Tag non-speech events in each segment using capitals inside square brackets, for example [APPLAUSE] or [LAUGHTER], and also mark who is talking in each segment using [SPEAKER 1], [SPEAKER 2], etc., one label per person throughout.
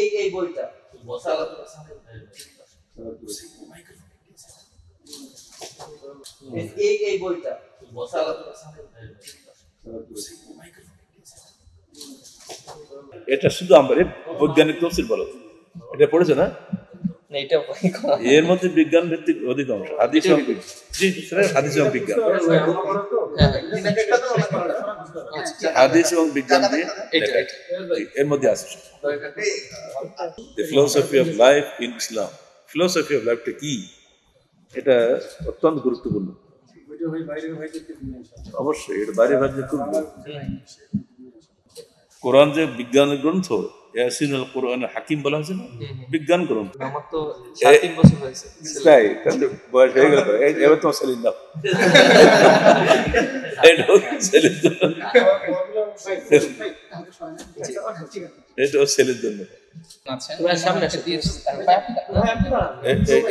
[SPEAKER 1] এই এটা শুধু আমার বৈজ্ঞানিক তফসিল বলো এটা পড়েছে না এর মধ্যে বিজ্ঞান ভিত্তিক অধিকাংশ হাদিস জি হাদিস বিজ্ঞান হাদিস আচ্ছা, আচ্ছা, এবং বিজ্ঞান এর মধ্যে আছে philosophy of life in Islam philosophy of লাইফটা কি এটা অত্যন্ত গুরুত্বপূর্ণ অবশ্যই এটা বাইরে বাইরে খুব কোরআন যে বিজ্ঞানের গ্রন্থ ইয়াসিনুল কোরআন হাকিম বলা হয়েছে বিজ্ঞান গ্রন্থ
[SPEAKER 2] আমার তো বছর হয়েছে
[SPEAKER 1] তাই বয়স হয়ে গেল এবার সেলিন দাও এটাও সেলিন এটাও সেলিন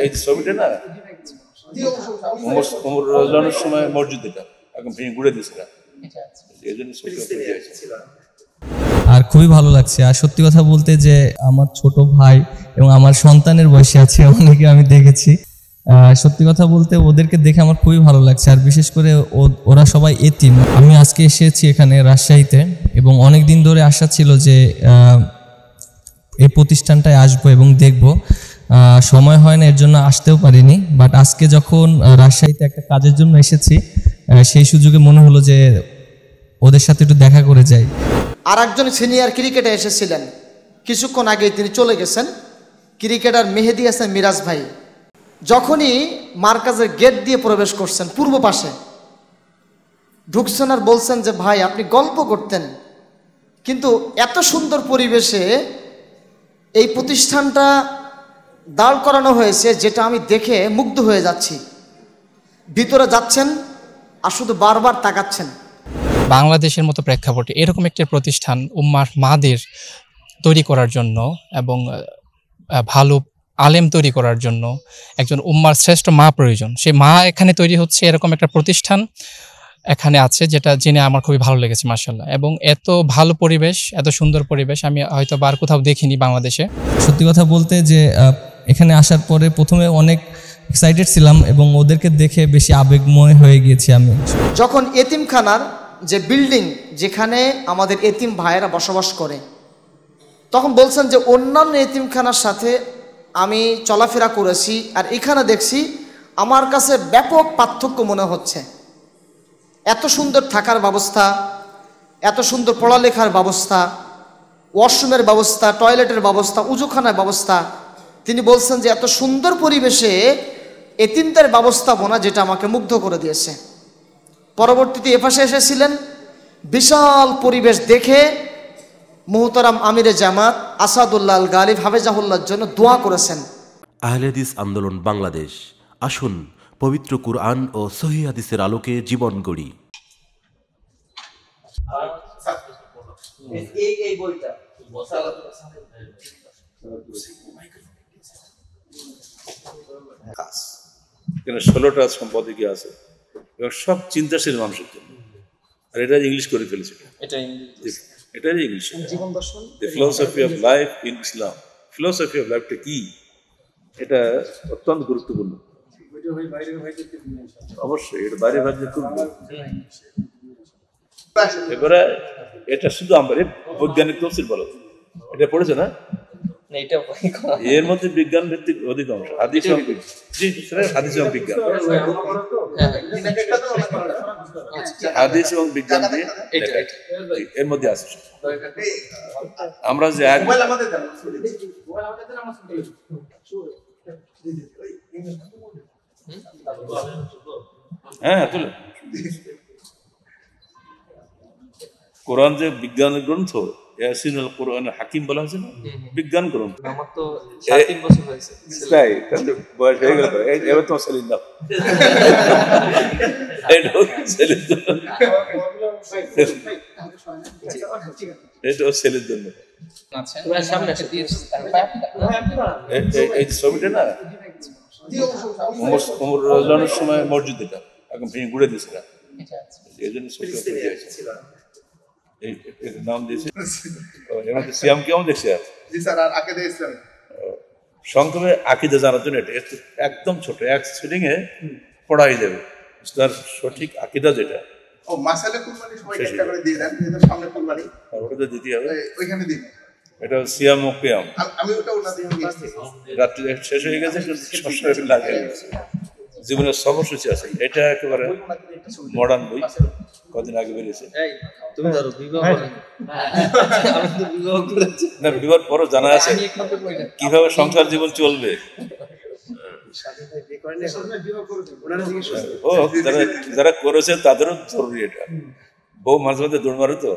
[SPEAKER 1] এই ছবিটা না সময় মসজিদ এটা এখন ভেঙে ঘুরে দিয়েছিলাম এই জন্য
[SPEAKER 2] আর খুবই ভালো লাগছে আর সত্যি কথা বলতে যে আমার ছোট ভাই এবং আমার সন্তানের বয়সে আছে অনেকে আমি দেখেছি সত্যি কথা বলতে ওদেরকে দেখে আমার খুবই ভালো লাগছে আর বিশেষ করে ওরা সবাই এতিম আমি আজকে এসেছি এখানে রাজশাহীতে এবং অনেক দিন ধরে আশা ছিল যে এই প্রতিষ্ঠানটায় আসবো এবং দেখব সময় হয় না এর জন্য আসতেও পারিনি বাট আজকে যখন রাজশাহীতে একটা কাজের জন্য এসেছি সেই সুযোগে মনে হলো যে ওদের সাথে একটু দেখা করে যাই
[SPEAKER 3] আর একজন সিনিয়র ক্রিকেটে এসেছিলেন কিছুক্ষণ আগে তিনি চলে গেছেন ক্রিকেটার মেহেদি আছেন মিরাজ ভাই যখনই মার্কাজের গেট দিয়ে প্রবেশ করছেন পূর্ব পাশে ঢুকছেন আর বলছেন যে ভাই আপনি গল্প করতেন কিন্তু এত সুন্দর পরিবেশে এই প্রতিষ্ঠানটা দাঁড় করানো হয়েছে যেটা আমি দেখে মুগ্ধ হয়ে যাচ্ছি ভিতরে যাচ্ছেন আর শুধু বারবার তাকাচ্ছেন
[SPEAKER 4] বাংলাদেশের মতো প্রেক্ষাপটে এরকম একটি প্রতিষ্ঠান উম্মার মাদের তৈরি করার জন্য এবং ভালো আলেম তৈরি করার জন্য একজন উম্মার শ্রেষ্ঠ মা প্রয়োজন সেই মা এখানে তৈরি হচ্ছে এরকম একটা প্রতিষ্ঠান এখানে আছে যেটা জেনে আমার খুবই ভালো লেগেছে মার্শাল্লাহ এবং এত ভালো পরিবেশ এত সুন্দর পরিবেশ আমি হয়তো বার কোথাও দেখিনি
[SPEAKER 2] বাংলাদেশে সত্যি কথা বলতে যে এখানে আসার পরে প্রথমে অনেক এক্সাইটেড ছিলাম এবং ওদেরকে দেখে বেশি আবেগময় হয়ে গিয়েছি আমি
[SPEAKER 3] যখন এতিমখানার যে বিল্ডিং যেখানে আমাদের এতিম ভাইয়েরা বসবাস করে তখন বলছেন যে অন্যান্য এতিমখানার সাথে আমি চলাফেরা করেছি আর এখানে দেখছি আমার কাছে ব্যাপক পার্থক্য মনে হচ্ছে এত সুন্দর থাকার ব্যবস্থা এত সুন্দর পড়ালেখার ব্যবস্থা ওয়াশরুমের ব্যবস্থা টয়লেটের ব্যবস্থা উজুখানার ব্যবস্থা তিনি বলছেন যে এত সুন্দর পরিবেশে এতিমদের ব্যবস্থাপনা যেটা আমাকে মুগ্ধ করে দিয়েছে পরবর্তীতে এপাশে এসেছিলেন বিশাল পরিবেশ দেখে মোহতারাম আমিরে জামাত আসাদুল্লাহ গালিব হাফেজাহুল্লার জন্য দোয়া করেছেন
[SPEAKER 5] আহলেদিস আন্দোলন বাংলাদেশ আসুন পবিত্র কুরআন ও সহি হাদিসের আলোকে জীবন গড়ি
[SPEAKER 1] ষোলোটা সম্পাদকীয় আছে এবার সব চিন্তাশীল মানুষের জন্য আর এটা ইংলিশ করে ফেলেছে এটাই English philosophy of life in Islam philosophy of লাইফটা কি এটা অত্যন্ত গুরুত্বপূর্ণ অবশ্যই এটা বাইরে ভাগলে খুব এবারে এটা শুধু আমার বৈজ্ঞানিক তফসিল বলো এটা পড়েছে না এর মধ্যে বিজ্ঞান ভিত্তিক অধিকাংশ হাদিস
[SPEAKER 2] জি হ্যাঁ, হ্যাঁ। হ্যাঁ, আচ্ছা। হাদিস
[SPEAKER 1] এবং বিজ্ঞান হাদিস এবং বিজ্ঞান এর মধ্যে আছে আমরা যে এক হ্যাঁ তুলে কোরআন যে বিজ্ঞান গ্রন্থ ইয়াসিনুল কোরআন হাকিম বলা হয়েছে না বিজ্ঞান গ্রন্থ
[SPEAKER 2] আমার তো তিন বছর হয়েছে
[SPEAKER 1] তাই বয়স হয়ে গেল এবার সেলিন দাও
[SPEAKER 2] [LAUGHS] সেলিন আচ্ছা, জন্য
[SPEAKER 1] ছবিটা না ওমর সময় মসজিদ এটা এখন ঘুরে দিয়েছিলাম আচ্ছা, আচ্ছা। এই জন্য ছবি নাম দিয়েছে [LAUGHS] সিয়াম কেমন দেখছে জি স্যার আর জানার জন্য এটা একদম ছোট এক পড়াই সঠিক আকিদা যেটা
[SPEAKER 5] ও মাসালে কুরবানি
[SPEAKER 1] করে দিয়ে দেন সামনে কুরবানি ওটা দিতে হবে ওইখানে দিন এটা সিয়াম আমি ওটা ওনা দিয়ে রাত্রি শেষ হয়ে গেছে লাগে হ্যাঁ। জীবনের সমস্যা আছে এটা একেবারে মডার্ন বই কদিন আগে বেরিয়েছে হ্যাঁ। না বিবাহ পরও জানা আছে কিভাবে সংসার জীবন চলবে ও যারা যারা করেছে তাদেরও জরুরি এটা বউ মাঝে মাঝে দৌড় তো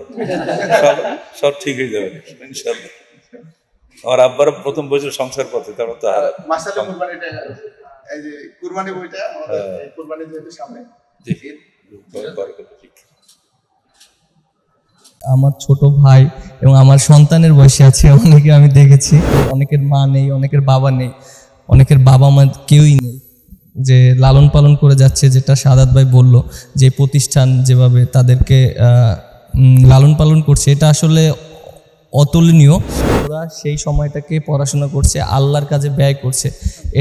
[SPEAKER 1] সব ঠিক হয়ে যাবে ইনশাল্লাহ আমার আব্বার প্রথম বছর সংসার পথে তারপর তো বইটা হ্যাঁ। সামনে
[SPEAKER 2] আমার ছোট ভাই এবং আমার সন্তানের বয়সে আছে অনেকে আমি দেখেছি অনেকের মা নেই অনেকের বাবা নেই অনেকের বাবা মা কেউই নেই যে লালন পালন করে যাচ্ছে যেটা সাদাত ভাই বলল যে প্রতিষ্ঠান যেভাবে তাদেরকে লালন পালন করছে এটা আসলে অতুলনীয় ওরা সেই সময়টাকে পড়াশোনা করছে আল্লাহর কাজে ব্যয় করছে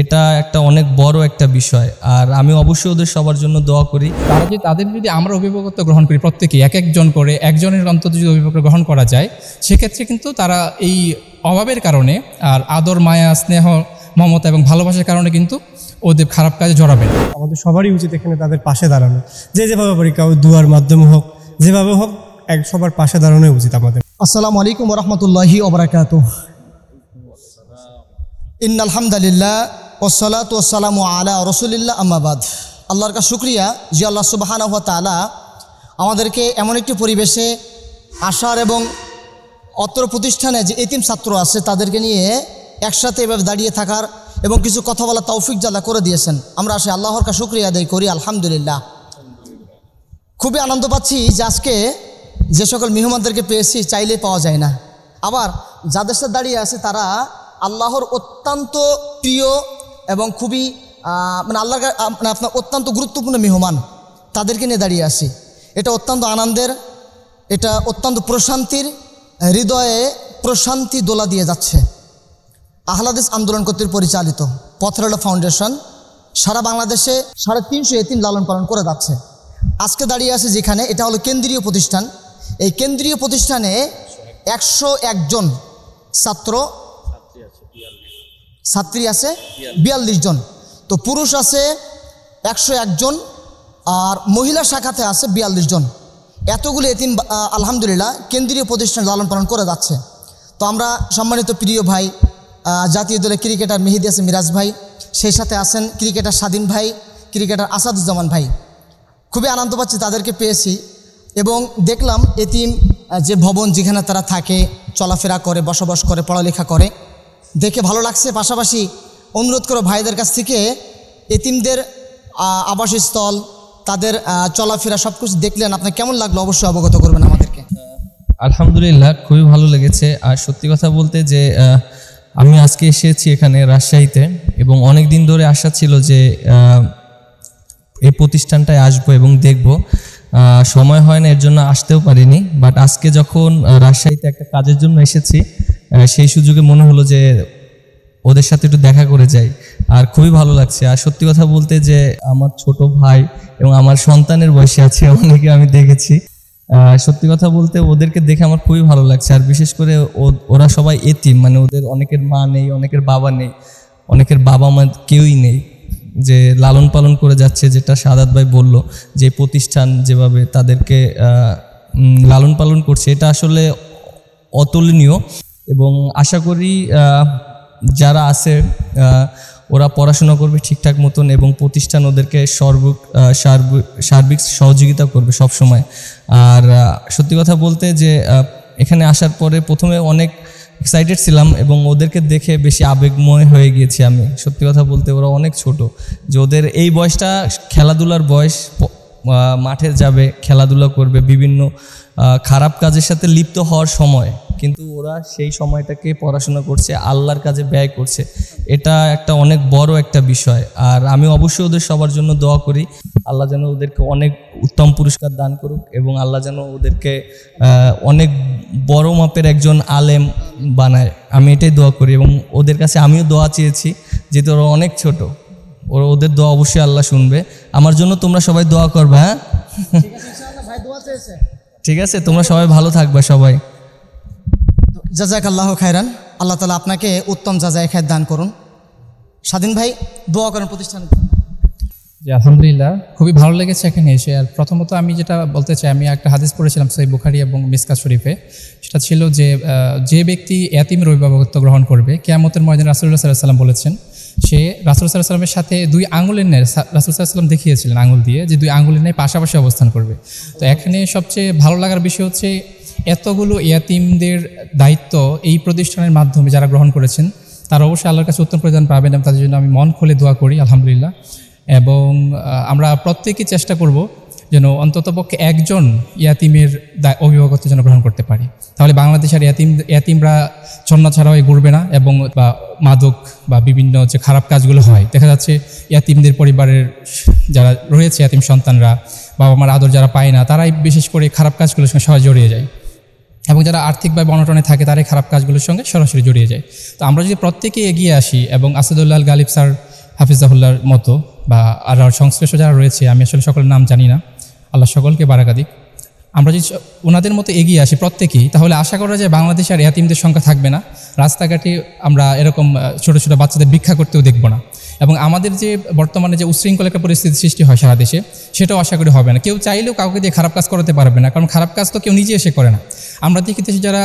[SPEAKER 2] এটা একটা অনেক বড় একটা বিষয় আর আমি অবশ্যই ওদের সবার জন্য দোয়া করি তারা যদি তাদের যদি আমরা অভিভাবকত্ব গ্রহণ করি প্রত্যেকেই এক
[SPEAKER 4] একজন করে একজনের অন্তত যদি অভিভাবক গ্রহণ করা যায় সেক্ষেত্রে কিন্তু তারা এই অভাবের কারণে আর আদর মায়া স্নেহ মমতা এবং ভালোবাসার কারণে কিন্তু ওদের খারাপ কাজে
[SPEAKER 3] জড়াবে আমাদের সবারই উচিত এখানে তাদের পাশে দাঁড়ানো যে যেভাবে পারি কাউ দুয়ার মাধ্যমে হোক যেভাবে হোক এক সবার পাশে দাঁড়ানোই উচিত আমাদের আসসালামু আলাইকুম রহমতুল্লাহি ওবরাকাত ইন আলহামদুলিল্লাহ ওসলাত ওসালাম আলা রসুলিল্লা আম্মাবাদ আল্লাহর কা শুক্রিয়া জিয়া আল্লাহ সুবাহান তালা আমাদেরকে এমন একটি পরিবেশে আসার এবং অত্র প্রতিষ্ঠানে যে এতিম ছাত্র আছে তাদেরকে নিয়ে একসাথে এভাবে দাঁড়িয়ে থাকার এবং কিছু কথা বলা তৌফিক জ্বালা করে দিয়েছেন আমরা আসে আল্লাহর কা শুক্রিয়া আদায় করি আলহামদুলিল্লাহ খুবই আনন্দ পাচ্ছি যে আজকে যে সকল মেহমানদেরকে পেয়েছি চাইলে পাওয়া যায় না আবার যাদের সাথে দাঁড়িয়ে আছে তারা আল্লাহর অত্যন্ত প্রিয় এবং খুবই মানে আল্লাহ মানে আপনার অত্যন্ত গুরুত্বপূর্ণ মেহমান তাদেরকে নিয়ে দাঁড়িয়ে আছি এটা অত্যন্ত আনন্দের এটা অত্যন্ত প্রশান্তির হৃদয়ে প্রশান্তি দোলা দিয়ে যাচ্ছে আহ্লাদেশ আন্দোলন কর্তৃক পরিচালিত পথরেলা ফাউন্ডেশন সারা বাংলাদেশে সাড়ে তিনশো এতিম লালন পালন করে যাচ্ছে আজকে দাঁড়িয়ে আছে যেখানে এটা হলো কেন্দ্রীয় প্রতিষ্ঠান এই কেন্দ্রীয় প্রতিষ্ঠানে একশো একজন ছাত্র ছাত্রী আছে বিয়াল্লিশ জন তো পুরুষ আছে একশো একজন আর মহিলা শাখাতে আছে বিয়াল্লিশ জন এতগুলো এতিম আলহামদুলিল্লাহ কেন্দ্রীয় প্রতিষ্ঠানে লালন পালন করে যাচ্ছে তো আমরা সম্মানিত প্রিয় ভাই জাতীয় দলের ক্রিকেটার মেহেদি আছে মিরাজ ভাই সেই সাথে আছেন ক্রিকেটার স্বাধীন ভাই ক্রিকেটার আসাদুজ্জামান ভাই খুবই আনন্দ পাচ্ছি তাদেরকে পেয়েছি এবং দেখলাম এতিম যে ভবন যেখানে তারা থাকে চলাফেরা করে বসবাস করে পড়ালেখা করে দেখে ভালো লাগছে পাশাপাশি অনুরোধ করো ভাইদের কাছ থেকে এতিমদের আবাসস্থল তাদের চলাফেরা সব কিছু দেখলেন আপনার কেমন লাগলো অবশ্যই অবগত করবেন আমাদেরকে
[SPEAKER 2] আলহামদুলিল্লাহ খুবই ভালো লেগেছে আর সত্যি কথা বলতে যে আমি আজকে এসেছি এখানে রাজশাহীতে এবং অনেক দিন ধরে আশা ছিল যে এই প্রতিষ্ঠানটায় আসবো এবং দেখব সময় হয় না এর জন্য আসতেও পারিনি বাট আজকে যখন রাজশাহীতে একটা কাজের জন্য এসেছি সেই সুযোগে মনে হলো যে ওদের সাথে একটু দেখা করে যাই আর খুবই ভালো লাগছে আর সত্যি কথা বলতে যে আমার ছোট ভাই এবং আমার সন্তানের বয়সে আছে [LAUGHS] অনেকে আমি দেখেছি সত্যি কথা বলতে ওদেরকে দেখে আমার খুবই ভালো লাগছে আর বিশেষ করে ওরা সবাই এতিম মানে ওদের অনেকের মা নেই অনেকের বাবা নেই অনেকের বাবা মা কেউই নেই যে লালন পালন করে যাচ্ছে যেটা সাদাত ভাই বলল যে প্রতিষ্ঠান যেভাবে তাদেরকে লালন পালন করছে এটা আসলে অতুলনীয় এবং আশা করি যারা আছে ওরা পড়াশোনা করবে ঠিকঠাক মতন এবং প্রতিষ্ঠান ওদেরকে সর্বিক সার্বিক সহযোগিতা করবে সব সময় আর সত্যি কথা বলতে যে এখানে আসার পরে প্রথমে অনেক এক্সাইটেড ছিলাম এবং ওদেরকে দেখে বেশি আবেগময় হয়ে গিয়েছি আমি সত্যি কথা বলতে ওরা অনেক ছোট যে ওদের এই বয়সটা খেলাধুলার বয়স মাঠে যাবে খেলাধুলা করবে বিভিন্ন খারাপ কাজের সাথে লিপ্ত হওয়ার সময় কিন্তু ওরা সেই সময়টাকে পড়াশোনা করছে আল্লাহর কাজে ব্যয় করছে এটা একটা অনেক বড় একটা বিষয় আর আমি অবশ্যই ওদের সবার জন্য দোয়া করি আল্লাহ যেন ওদেরকে অনেক উত্তম পুরস্কার দান করুক এবং আল্লাহ যেন ওদেরকে অনেক বড় মাপের একজন আলেম বানায় আমি এটাই দোয়া করি এবং ওদের কাছে আমিও দোয়া চেয়েছি যেহেতু ওরা অনেক ছোট ওরা ওদের দোয়া অবশ্যই আল্লাহ শুনবে আমার জন্য তোমরা সবাই দোয়া করবে হ্যাঁ ঠিক আছে তোমরা সবাই ভালো থাকবা সবাই
[SPEAKER 3] জাজাক আল্লাহ খায়রান আল্লাহ তালা আপনাকে উত্তম জাজায় খায় দান করুন স্বাধীন ভাই দোয়া করেন প্রতিষ্ঠান
[SPEAKER 4] জি আলহামদুলিল্লাহ খুবই ভালো লেগেছে এখানে এসে আর প্রথমত আমি যেটা বলতে চাই আমি একটা হাদিস পড়েছিলাম সেই বুখারি এবং মিসকা শরীফে সেটা ছিল যে যে ব্যক্তি এতিম অভিভাবকত্ব গ্রহণ করবে কেয়ামতের ময়দান রাসুল্লাহ সাল্লাহ সাল্লাম বলেছেন সে রাসুল সাল্লাহ সাল্লামের সাথে দুই আঙুলের নেয় রাসুল সাল্লাম দেখিয়েছিলেন আঙুল দিয়ে যে দুই আঙুলের নেয় পাশাপাশি অবস্থান করবে তো এখানে সবচেয়ে ভালো লাগার বিষয় হচ্ছে এতগুলো ইয়াতিমদের দায়িত্ব এই প্রতিষ্ঠানের মাধ্যমে যারা গ্রহণ করেছেন তারা অবশ্যই আল্লাহর কাছে উত্তম প্রদান পাবেন এবং তাদের জন্য আমি মন খুলে দোয়া করি আলহামদুলিল্লাহ এবং আমরা প্রত্যেকেই চেষ্টা করব যেন অন্ততপক্ষে একজন ইয়াতিমের অভিভাবকত্ব যেন গ্রহণ করতে পারি তাহলে বাংলাদেশের ইয়াতিম ইয়াতিমরা ছন্ন ছাড়া হয়ে ঘুরবে না এবং বা মাদক বা বিভিন্ন যে খারাপ কাজগুলো হয় দেখা যাচ্ছে ইয়াতিমদের পরিবারের যারা রয়েছে ইয়াতিম সন্তানরা বাবা মার আদর যারা পায় না তারাই বিশেষ করে খারাপ কাজগুলোর সঙ্গে সহজ জড়িয়ে যায় এবং যারা আর্থিকভাবে অনটনে থাকে তারাই খারাপ কাজগুলোর সঙ্গে সরাসরি জড়িয়ে যায় তো আমরা যদি প্রত্যেকে এগিয়ে আসি এবং আসাদুল্লাহ গালিব স্যার হাফিজাহুল্লার মতো বা আর সংশ্লিষ্ট যারা রয়েছে আমি আসলে সকলের নাম জানি না আল্লাহ সকলকে বারাকা দিক আমরা যদি ওনাদের মতো এগিয়ে আসি প্রত্যেকেই তাহলে আশা করা যায় বাংলাদেশে আর এতিমদের সংখ্যা থাকবে না রাস্তাঘাটে আমরা এরকম ছোট ছোটো বাচ্চাদের ভিক্ষা করতেও দেখব না এবং আমাদের যে বর্তমানে যে উশৃঙ্খল একটা পরিস্থিতি সৃষ্টি হয় সারা দেশে সেটাও আশা করি হবে না কেউ চাইলেও কাউকে দিয়ে খারাপ কাজ করাতে পারবে না কারণ খারাপ কাজ তো কেউ নিজে এসে করে না আমরা দেখিতেছি যারা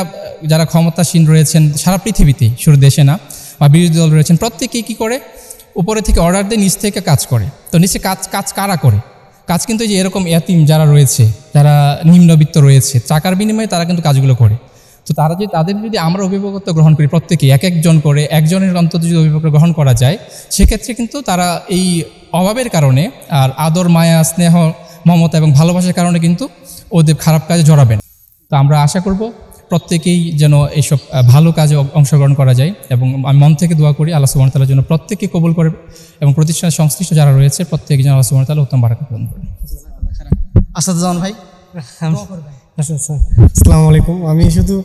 [SPEAKER 4] যারা ক্ষমতাসীন রয়েছেন সারা পৃথিবীতে শুরু দেশে না বা বিরোধী দল রয়েছেন প্রত্যেকেই কী করে উপরে থেকে অর্ডার দিয়ে নিচ থেকে কাজ করে তো নিচে কাজ কাজ কারা করে কাজ কিন্তু যে এরকম এতিম যারা রয়েছে যারা নিম্নবিত্ত রয়েছে চাকার বিনিময়ে তারা কিন্তু কাজগুলো করে তো তারা যদি তাদের যদি আমরা অভিভাবকত্ব গ্রহণ করি প্রত্যেকে এক একজন করে একজনের অন্তত যদি অভিভাবক গ্রহণ করা যায় সেক্ষেত্রে কিন্তু তারা এই অভাবের কারণে আর আদর মায়া স্নেহ মমতা এবং ভালোবাসার কারণে কিন্তু ওদের খারাপ কাজে জড়াবেন তো আমরা আশা করব প্রত্যেকেই যেন এইসব ভালো কাজে অংশগ্রহণ করা যায় এবং আমি মন থেকে দোয়া করি আল্লাহ সুবাহ তালার জন্য প্রত্যেককে কবুল করে এবং প্রতিষ্ঠানের সংশ্লিষ্ট যারা রয়েছে প্রত্যেকে যেন আল্লাহ সুবাহ তালা উত্তম বারাকা পূরণ করে
[SPEAKER 3] ভাই আসসালামু
[SPEAKER 4] আলাইকুম আমি শুধু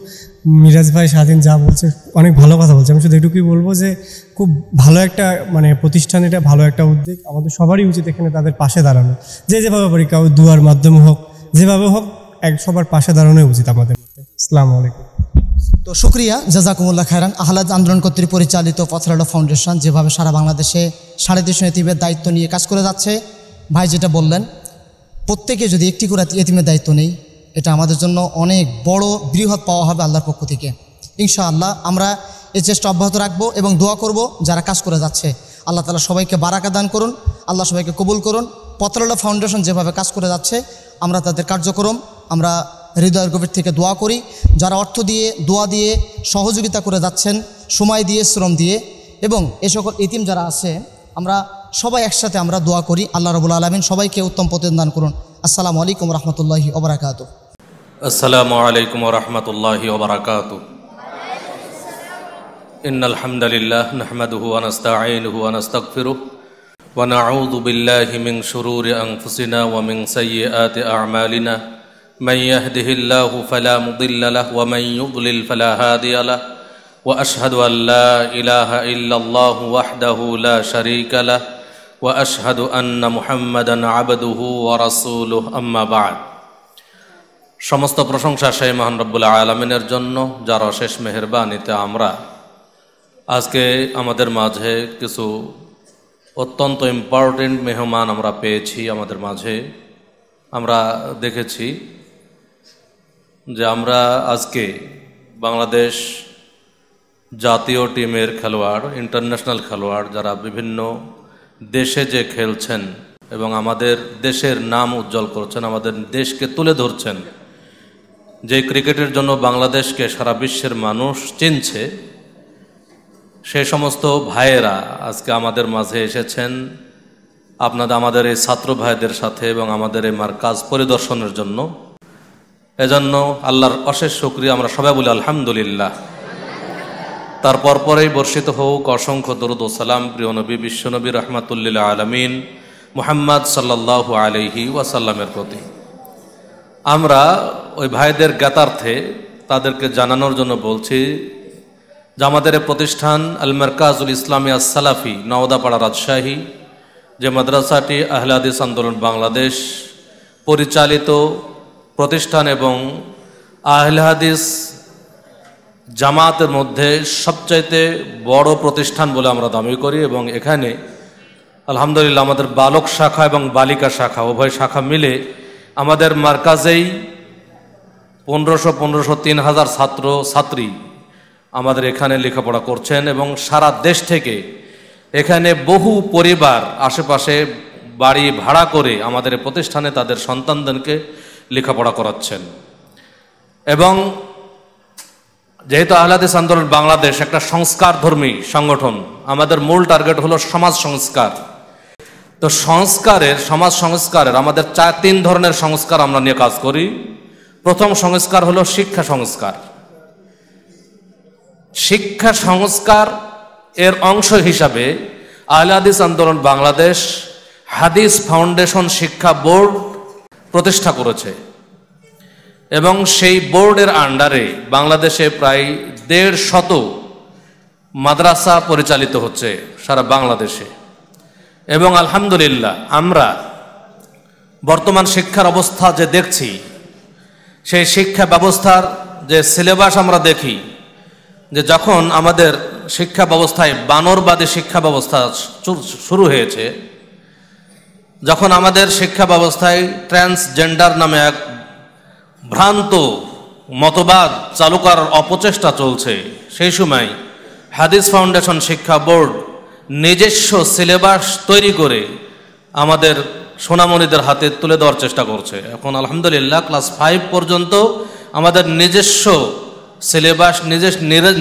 [SPEAKER 4] মিরাজ ভাই স্বাধীন যা বলছে অনেক ভালো কথা বলছে আমি শুধু এটুকুই বলবো যে খুব ভালো একটা মানে প্রতিষ্ঠান এটা ভালো একটা উদ্যোগ আমাদের সবারই উচিত এখানে তাদের পাশে দাঁড়ানো যে যেভাবে পারি কাউ দুয়ার মাধ্যমে হোক যেভাবে হোক এক সবার পাশে দাঁড়ানো উচিত আমাদের মধ্যে আসসালামু আলাইকুম
[SPEAKER 3] তো শুক্রিয়া জাজাকুমুল্লা খায়রান আহলাদ আন্দোলন কর্তৃক পরিচালিত পথরালো ফাউন্ডেশন যেভাবে সারা বাংলাদেশে সাড়ে দুশো এতিমের দায়িত্ব নিয়ে কাজ করে যাচ্ছে ভাই যেটা বললেন প্রত্যেকে যদি একটি করে এতিমের দায়িত্ব নেই এটা আমাদের জন্য অনেক বড় বৃহৎ পাওয়া হবে আল্লাহর পক্ষ থেকে ইনশাআল্লাহ আমরা এই চেষ্টা অব্যাহত রাখবো এবং দোয়া করব যারা কাজ করে যাচ্ছে আল্লাহ তালা সবাইকে বারাকা দান করুন আল্লাহ সবাইকে কবুল করুন পথরালো ফাউন্ডেশন যেভাবে কাজ করে যাচ্ছে আমরা তাদের কার্যক্রম আমরা হৃদয়ের গভীর থেকে দোয়া করি যারা অর্থ দিয়ে দোয়া দিয়ে সহযোগিতা করে যাচ্ছেন সময় দিয়ে শ্রম দিয়ে এবং এ সকল ইতিম যারা আছে আমরা সবাই একসাথে আমরা দোয়া করি আল্লাহ রবুল আলমিন সবাইকে উত্তম প্রতিদান করুন আসসালামু আলাইকুম রহমতুল্লাহি ওবরাকাত
[SPEAKER 5] আসসালামু আলাইকুম রহমতুল্লাহি ওবরাকাত إن الحمد لله نحمده ونستعينه ونستغفره ونعوذ بالله من شرور أنفسنا ومن سيئات أعمالنا من يهده الله فلا مضل له ومن يضلل فلا هادي له وأشهد أن لا إله إلا الله وحده لا شريك له وأشهد أن محمدا عبده ورسوله أما بعد সমস্ত প্রশংসা সেই মহান রব্বুল আলমিনের জন্য যার অশেষ মেহরবানিতে আমরা আজকে আমাদের মাঝে কিছু অত্যন্ত ইম্পর্টেন্ট মেহমান আমরা পেয়েছি আমাদের মাঝে আমরা দেখেছি যে আমরা আজকে বাংলাদেশ জাতীয় টিমের খেলোয়াড় ইন্টারন্যাশনাল খেলোয়াড় যারা বিভিন্ন দেশে যে খেলছেন এবং আমাদের দেশের নাম উজ্জ্বল করছেন আমাদের দেশকে তুলে ধরছেন যে ক্রিকেটের জন্য বাংলাদেশকে সারা বিশ্বের মানুষ চিনছে সে সমস্ত ভাইয়েরা আজকে আমাদের মাঝে এসেছেন আপনাদের আমাদের এই ছাত্র ভাইদের সাথে এবং আমাদের এই মার কাজ পরিদর্শনের জন্য এজন্য আল্লাহর অশেষ শুক্রিয়া আমরা সবাই বলি আলহামদুলিল্লাহ তার পরপরেই বর্ষিত হোক অসংখ্য দরুদ ও সালাম প্রিয় নবী বিশ্বনবী রহমাতুল্লিল্লা আলমিন মুহাম্মদ সাল্লাহ আলহি ওয়াসাল্লামের প্রতি আমরা ওই ভাইদের জ্ঞাতার্থে তাদেরকে জানানোর জন্য বলছি যে আমাদের প্রতিষ্ঠান আল মেরকাজুল ইসলামী সালাফি নওদাপাড়া রাজশাহী যে মাদ্রাসাটি আহলাদিস আন্দোলন বাংলাদেশ পরিচালিত প্রতিষ্ঠান এবং আহল জামাতের মধ্যে সবচাইতে বড় প্রতিষ্ঠান বলে আমরা দাবি করি এবং এখানে আলহামদুলিল্লাহ আমাদের বালক শাখা এবং বালিকা শাখা উভয় শাখা মিলে আমাদের মার্কাজেই পনেরোশো পনেরোশো তিন হাজার ছাত্র ছাত্রী আমাদের এখানে লেখাপড়া করছেন এবং সারা দেশ থেকে এখানে বহু পরিবার আশেপাশে বাড়ি ভাড়া করে আমাদের প্রতিষ্ঠানে তাদের সন্তানদেরকে লেখাপড়া করাচ্ছেন এবং যেহেতু আহলাদিস আন্দোলন বাংলাদেশ একটা সংস্কার ধর্মী সংগঠন আমাদের মূল টার্গেট হলো সমাজ সংস্কার তো সংস্কারের সমাজ সংস্কারের আমাদের চার তিন ধরনের সংস্কার আমরা নিয়ে কাজ করি প্রথম সংস্কার হলো শিক্ষা সংস্কার শিক্ষা সংস্কার এর অংশ হিসাবে আহলাদিস আন্দোলন বাংলাদেশ হাদিস ফাউন্ডেশন শিক্ষা বোর্ড প্রতিষ্ঠা করেছে এবং সেই বোর্ডের আন্ডারে বাংলাদেশে প্রায় দেড় শত মাদ্রাসা পরিচালিত হচ্ছে সারা বাংলাদেশে এবং আলহামদুলিল্লাহ আমরা বর্তমান শিক্ষার অবস্থা যে দেখছি সেই শিক্ষা ব্যবস্থার যে সিলেবাস আমরা দেখি যে যখন আমাদের শিক্ষা ব্যবস্থায় বানরবাদী শিক্ষা ব্যবস্থা শুরু হয়েছে যখন আমাদের শিক্ষা ব্যবস্থায় ট্রান্সজেন্ডার নামে এক ভ্রান্ত মতবাদ চালু করার অপচেষ্টা চলছে সেই সময় হাদিস ফাউন্ডেশন শিক্ষা বোর্ড নিজস্ব সিলেবাস তৈরি করে আমাদের সোনামণিদের হাতে তুলে দেওয়ার চেষ্টা করছে এখন আলহামদুলিল্লাহ ক্লাস ফাইভ পর্যন্ত আমাদের নিজস্ব সিলেবাস নিজে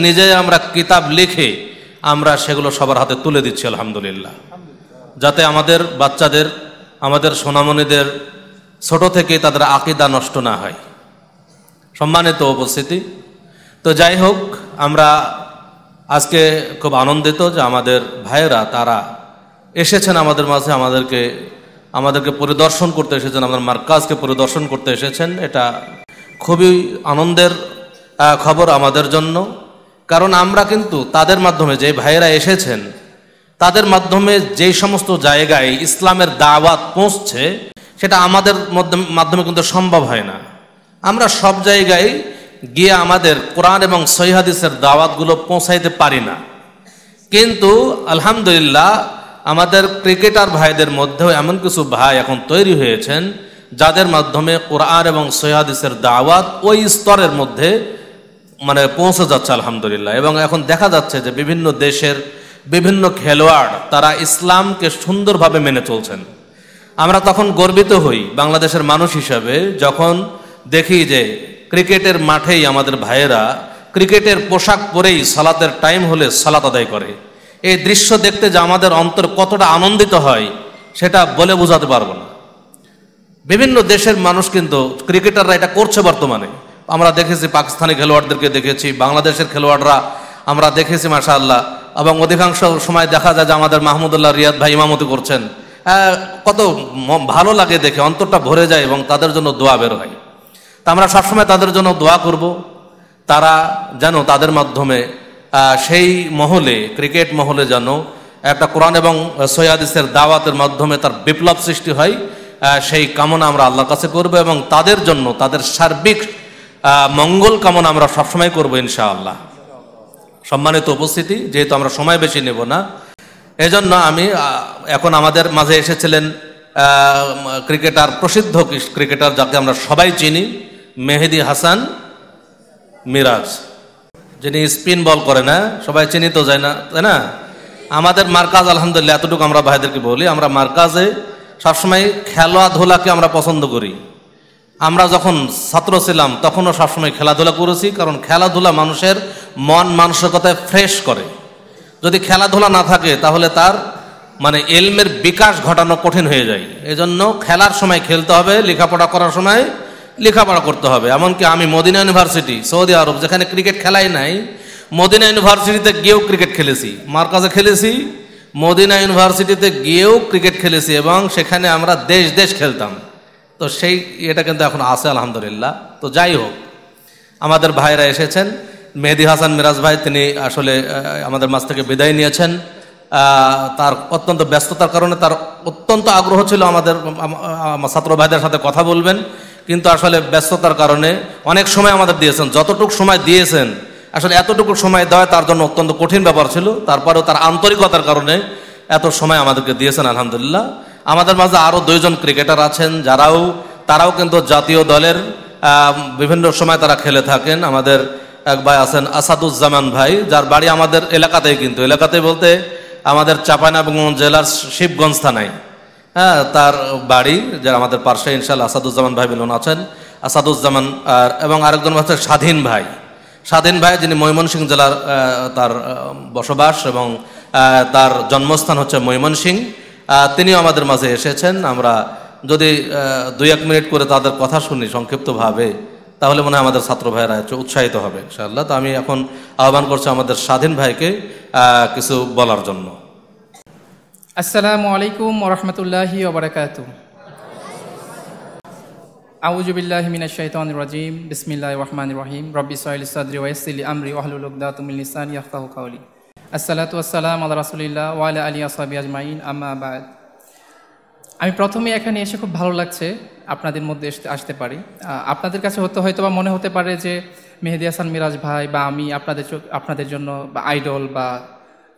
[SPEAKER 5] নিজে আমরা কিতাব লিখে আমরা সেগুলো সবার হাতে তুলে দিচ্ছি আলহামদুলিল্লাহ যাতে আমাদের বাচ্চাদের আমাদের সোনামণিদের ছোট থেকে তাদের আকিদা নষ্ট না হয় সম্মানিত উপস্থিতি তো যাই হোক আমরা আজকে খুব আনন্দিত যে আমাদের ভাইয়েরা তারা এসেছেন আমাদের মাঝে আমাদেরকে আমাদেরকে পরিদর্শন করতে এসেছেন আমাদের মার্কাজকে পরিদর্শন করতে এসেছেন এটা খুবই আনন্দের খবর আমাদের জন্য কারণ আমরা কিন্তু তাদের মাধ্যমে যে ভাইয়েরা এসেছেন তাদের মাধ্যমে যে সমস্ত জায়গায় ইসলামের দাওয়াত পৌঁছছে সেটা আমাদের মাধ্যমে কিন্তু সম্ভব হয় না আমরা সব জায়গায় গিয়ে আমাদের কোরআন এবং সহিহাদিসের দাওয়াতগুলো পৌঁছাইতে পারি না কিন্তু আলহামদুলিল্লাহ আমাদের ক্রিকেটার ভাইদের মধ্যেও এমন কিছু ভাই এখন তৈরি হয়েছেন যাদের মাধ্যমে কোরআন এবং সৈহাদিসের দাওয়াত ওই স্তরের মধ্যে মানে পৌঁছে যাচ্ছে আলহামদুলিল্লাহ এবং এখন দেখা যাচ্ছে যে বিভিন্ন দেশের বিভিন্ন খেলোয়াড় তারা ইসলামকে সুন্দরভাবে মেনে চলছেন আমরা তখন গর্বিত হই বাংলাদেশের মানুষ হিসাবে যখন দেখি যে ক্রিকেটের মাঠেই আমাদের ভাইয়েরা ক্রিকেটের পোশাক পরেই সালাতের টাইম হলে সালাত আদায় করে এই দৃশ্য দেখতে যে আমাদের অন্তর কতটা আনন্দিত হয় সেটা বলে বোঝাতে পারবো না বিভিন্ন দেশের মানুষ কিন্তু ক্রিকেটাররা এটা করছে বর্তমানে আমরা দেখেছি পাকিস্তানি খেলোয়াড়দেরকে দেখেছি বাংলাদেশের খেলোয়াড়রা আমরা দেখেছি মাসা আল্লাহ এবং অধিকাংশ সময় দেখা যায় যে আমাদের মাহমুদুল্লাহ রিয়াদ ভাই ইমামতি করছেন হ্যাঁ, কত ভালো লাগে দেখে অন্তরটা ভরে যায় এবং তাদের জন্য দোয়া বের হয় তা আমরা সবসময় তাদের জন্য দোয়া করব তারা যেন তাদের মাধ্যমে সেই মহলে ক্রিকেট মহলে যেন একটা কোরআন এবং সৈয়াদিসের দাওয়াতের মাধ্যমে তার বিপ্লব সৃষ্টি হয় সেই কামনা আমরা আল্লাহর কাছে করব এবং তাদের জন্য তাদের সার্বিক মঙ্গল কামনা আমরা সবসময় করবো ইনশাআল্লাহ সম্মানিত উপস্থিতি যেহেতু আমরা সময় বেশি নেব না এজন্য আমি এখন আমাদের মাঝে এসেছিলেন ক্রিকেটার প্রসিদ্ধ ক্রিকেটার যাকে আমরা সবাই চিনি মেহেদি হাসান মিরাজ যিনি স্পিন বল করে না হ্যাঁ? সবাই চিনি তো যায় না তাই না আমাদের মার্কাজ আলহামদুলিল্লাহ এতটুকু আমরা ভাইদেরকে বলি আমরা মার্কাজে সবসময় খেলাধুলাকে আমরা পছন্দ করি আমরা যখন ছাত্র ছিলাম তখনও সবসময় খেলাধুলা করেছি কারণ খেলাধুলা মানুষের মন মানসিকতায় ফ্রেশ করে যদি খেলাধুলা না থাকে তাহলে তার মানে এলমের বিকাশ ঘটানো কঠিন হয়ে যায় এজন্য খেলার সময় খেলতে হবে লেখাপড়া করার সময় লেখাপড়া করতে হবে এমনকি আমি মদিনা ইউনিভার্সিটি সৌদি আরব যেখানে ক্রিকেট খেলাই নাই মদিনা ইউনিভার্সিটিতে গিয়েও ক্রিকেট খেলেছি মার কাছে খেলেছি মদিনা ইউনিভার্সিটিতে গিয়েও ক্রিকেট খেলেছি এবং সেখানে আমরা দেশ দেশ খেলতাম তো সেই এটা কিন্তু এখন আছে আলহামদুলিল্লাহ তো যাই হোক আমাদের ভাইরা এসেছেন মেহেদি হাসান মিরাজ ভাই তিনি আসলে আমাদের মাছ থেকে বিদায় নিয়েছেন তার অত্যন্ত ব্যস্ততার কারণে তার অত্যন্ত আগ্রহ ছিল আমাদের ছাত্র ভাইদের সাথে কথা বলবেন কিন্তু আসলে ব্যস্ততার কারণে অনেক সময় আমাদের দিয়েছেন যতটুকু সময় দিয়েছেন আসলে এতটুকু সময় দেওয়া তার জন্য অত্যন্ত কঠিন ব্যাপার ছিল তারপরেও তার আন্তরিকতার কারণে এত সময় আমাদেরকে দিয়েছেন আলহামদুলিল্লাহ আমাদের মাঝে আরও দুইজন ক্রিকেটার আছেন যারাও তারাও কিন্তু জাতীয় দলের বিভিন্ন সময় তারা খেলে থাকেন আমাদের এক ভাই আছেন আসাদুজ্জামান ভাই যার বাড়ি আমাদের এলাকাতেই কিন্তু এলাকাতে বলতে আমাদের এবং জেলার শিবগঞ্জ থানায় হ্যাঁ তার বাড়ি যারা আমাদের পার্শ্বে ইনশাল্লাহ আসাদুজ্জামান ভাই মিলন আছেন আসাদুজ্জামান আর এবং আরেকজন হচ্ছে স্বাধীন ভাই স্বাধীন ভাই যিনি ময়মনসিংহ জেলার তার বসবাস এবং তার জন্মস্থান হচ্ছে ময়মনসিংহ তিনিও আমাদের মাঝে এসেছেন আমরা যদি দুই এক মিনিট করে তাদের কথা শুনি সংক্ষিপ্তভাবে তাহলে মনে হয় আমাদের ছাত্র ভাইয়েরা উৎসাহিত হবে ইনশাআল্লাহ তো আমি এখন আহ্বান করছি আমাদের স্বাধীন ভাইকে কিছু বলার জন্য
[SPEAKER 4] আসসালামু আলাইকুম রহমতুল্লাহি ওবরাকাত আউজুবিল্লাহ মিনাশ শাইতানির রাজিম বিসমিল্লাহির রহমানির রহিম রব্বি সাইল সাদরি ওয়া আমরি ওয়াহলুল উকদাতাম মিন লিসানি ইয়াফকাহু কাওলি আসসালাতু ওয়াসসালাম আলা রাসূলিল্লাহ ওয়া আলা আলিহি আজমাইন আম্মা বা'দ আমি প্রথমে এখানে এসে খুব ভালো লাগছে আপনাদের মধ্যে আসতে পারি আপনাদের কাছে হতে হয়তো বা মনে হতে পারে যে মেহেদি হাসান মিরাজ ভাই বা আমি আপনাদের আপনাদের জন্য বা আইডল বা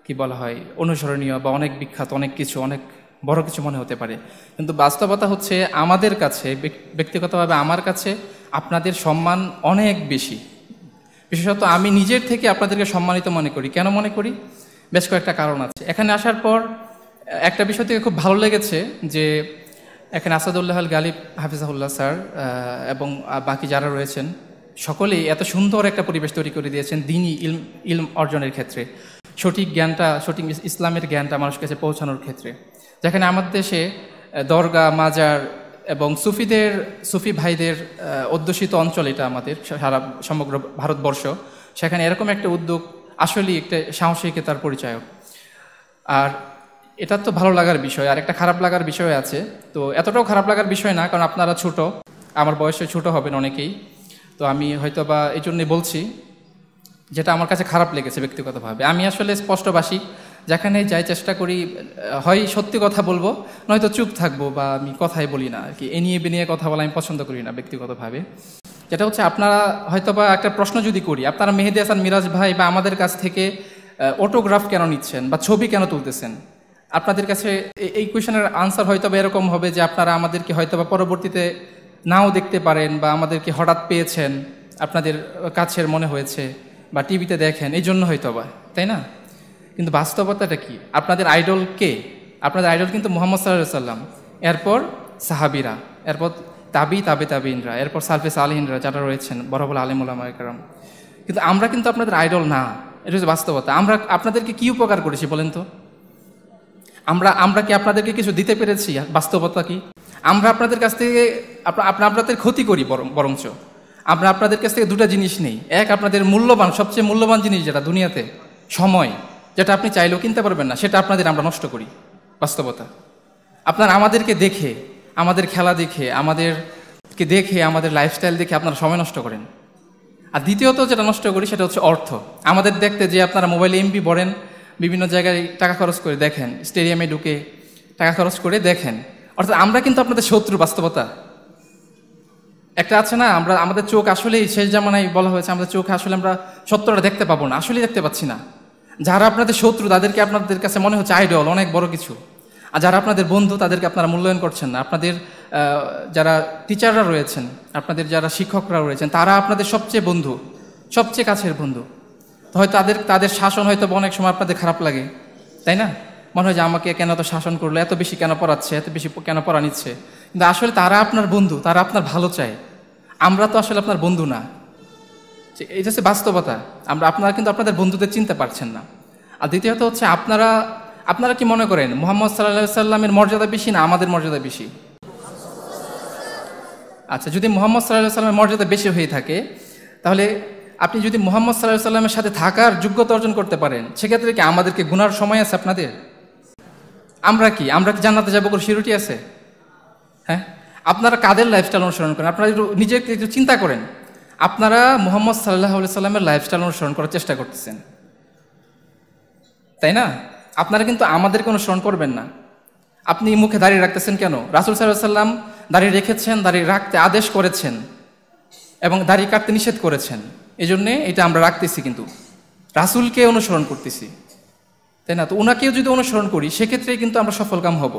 [SPEAKER 4] কি বলা হয় অনুসরণীয় বা অনেক বিখ্যাত অনেক কিছু অনেক বড় কিছু মনে হতে পারে কিন্তু বাস্তবতা হচ্ছে আমাদের কাছে ব্যক্তিগতভাবে আমার কাছে আপনাদের সম্মান অনেক বেশি বিশেষত আমি নিজের থেকে আপনাদেরকে সম্মানিত মনে করি কেন মনে করি বেশ কয়েকটা কারণ আছে এখানে আসার পর একটা বিষয় থেকে খুব ভালো লেগেছে যে এখানে আসাদুল্লাহ আল গালিব হাফিজাহুল্লাহ স্যার এবং বাকি যারা রয়েছেন সকলেই এত সুন্দর একটা পরিবেশ তৈরি করে দিয়েছেন দিনই ইলম ইলম অর্জনের ক্ষেত্রে সঠিক জ্ঞানটা সঠিক ইসলামের জ্ঞানটা মানুষের কাছে পৌঁছানোর ক্ষেত্রে যেখানে আমাদের দেশে দরগা মাজার এবং সুফিদের সুফি ভাইদের অধ্যুষিত অঞ্চল এটা আমাদের সারা সমগ্র ভারতবর্ষ সেখানে এরকম একটা উদ্যোগ আসলেই একটা সাহসিকতার পরিচয়ক আর এটা তো ভালো লাগার বিষয় আর একটা খারাপ লাগার বিষয় আছে তো এতটাও খারাপ লাগার বিষয় না কারণ আপনারা ছোট আমার বয়সে ছোট হবেন অনেকেই তো আমি হয়তো বা এই জন্যে বলছি যেটা আমার কাছে খারাপ লেগেছে ব্যক্তিগতভাবে আমি আসলে স্পষ্টবাসী যেখানে যাই চেষ্টা করি হয় সত্যি কথা বলবো নয়তো চুপ থাকবো বা আমি কথাই বলি না আর কি এ নিয়ে বিনিয়ে কথা বলা আমি পছন্দ করি না ব্যক্তিগতভাবে যেটা হচ্ছে আপনারা হয়তো বা একটা প্রশ্ন যদি করি আপনারা মেহেদি হাসান মিরাজ ভাই বা আমাদের কাছ থেকে অটোগ্রাফ কেন নিচ্ছেন বা ছবি কেন তুলতেছেন আপনাদের কাছে এই কোয়েশনের আনসার হয়তো বা এরকম হবে যে আপনারা আমাদেরকে হয়তো বা পরবর্তীতে নাও দেখতে পারেন বা আমাদেরকে হঠাৎ পেয়েছেন আপনাদের কাছের মনে হয়েছে বা টিভিতে দেখেন এই জন্য হয়তো বা তাই না কিন্তু বাস্তবতাটা কি আপনাদের আইডল কে আপনাদের আইডল কিন্তু মোহাম্মদ সাল্লাহ সাল্লাম এরপর সাহাবিরা এরপর তাবি তাবে তাবিনরা এরপর সালফেস আলহিনরা যারা রয়েছেন বড় বড় আলিমুল্লাহাম কিন্তু আমরা কিন্তু আপনাদের আইডল না এটা হচ্ছে বাস্তবতা আমরা আপনাদেরকে কী উপকার করেছি বলেন তো আমরা আমরা কি আপনাদেরকে কিছু দিতে পেরেছি বাস্তবতা কি আমরা আপনাদের কাছ থেকে আপনার আপনাদের ক্ষতি করি বরঞ্চ আমরা আপনাদের কাছ থেকে দুটা জিনিস নেই এক আপনাদের মূল্যবান সবচেয়ে মূল্যবান জিনিস যেটা দুনিয়াতে সময় যেটা আপনি চাইলেও কিনতে পারবেন না সেটা আপনাদের আমরা নষ্ট করি বাস্তবতা আপনার আমাদেরকে দেখে আমাদের খেলা দেখে আমাদেরকে দেখে আমাদের লাইফস্টাইল দেখে আপনারা সময় নষ্ট করেন আর দ্বিতীয়ত যেটা নষ্ট করি সেটা হচ্ছে অর্থ আমাদের দেখতে যে আপনারা মোবাইলে এমবি বড়েন বিভিন্ন জায়গায় টাকা খরচ করে দেখেন স্টেডিয়ামে ঢুকে টাকা খরচ করে দেখেন অর্থাৎ আমরা কিন্তু আপনাদের শত্রু বাস্তবতা একটা আছে না আমরা আমাদের চোখ আসলে শেষ জামানায় বলা হয়েছে আমাদের চোখ আসলে আমরা সত্যটা দেখতে পাবো না আসলে দেখতে পাচ্ছি না যারা আপনাদের শত্রু তাদেরকে আপনাদের কাছে মনে হচ্ছে আইডল অনেক বড় কিছু আর যারা আপনাদের বন্ধু তাদেরকে আপনারা মূল্যায়ন করছেন না আপনাদের যারা টিচাররা রয়েছেন আপনাদের যারা শিক্ষকরা রয়েছেন তারা আপনাদের সবচেয়ে বন্ধু সবচেয়ে কাছের বন্ধু হয়তো তাদের তাদের শাসন হয়তো অনেক সময় আপনাদের খারাপ লাগে তাই না মনে হয় যে আমাকে কেন তো শাসন করলো এত বেশি কেন পড়াচ্ছে এত বেশি কেন পড়া নিচ্ছে কিন্তু আসলে তারা আপনার বন্ধু তারা আপনার ভালো চায় আমরা তো আসলে আপনার বন্ধু না এই হচ্ছে বাস্তবতা আমরা আপনারা কিন্তু আপনাদের বন্ধুদের চিনতে পারছেন না আর দ্বিতীয়ত হচ্ছে আপনারা আপনারা কি মনে করেন মোহাম্মদ সাল্লা সাল্লামের মর্যাদা বেশি না আমাদের মর্যাদা বেশি আচ্ছা যদি মোহাম্মদ সাল্লাহ সাল্লামের মর্যাদা বেশি হয়ে থাকে তাহলে আপনি যদি মোহাম্মদ সাল্লাহ সাল্লামের সাথে থাকার যোগ্যতা অর্জন করতে পারেন সেক্ষেত্রে কি আমাদেরকে গুনার সময় আছে আপনাদের আমরা কি আমরা কি জানাতে যাবো কোনো শিরুটি আছে হ্যাঁ আপনারা কাদের লাইফস্টাইল অনুসরণ করেন আপনারা একটু নিজেকে একটু চিন্তা করেন আপনারা মোহাম্মদ সাল্লাহ সাল্লামের লাইফস্টাইল অনুসরণ করার চেষ্টা করতেছেন তাই না আপনারা কিন্তু আমাদেরকে অনুসরণ করবেন না আপনি মুখে দাঁড়িয়ে রাখতেছেন কেন রাসুল সাল্লাহ সাল্লাম দাঁড়িয়ে রেখেছেন দাঁড়িয়ে রাখতে আদেশ করেছেন এবং দাঁড়িয়ে কাটতে নিষেধ করেছেন এজন্যে এটা আমরা রাখতেছি কিন্তু রাসুলকে অনুসরণ করতেছি তাই না তো ওনাকেও যদি অনুসরণ করি সেক্ষেত্রে কিন্তু আমরা সফলকাম হব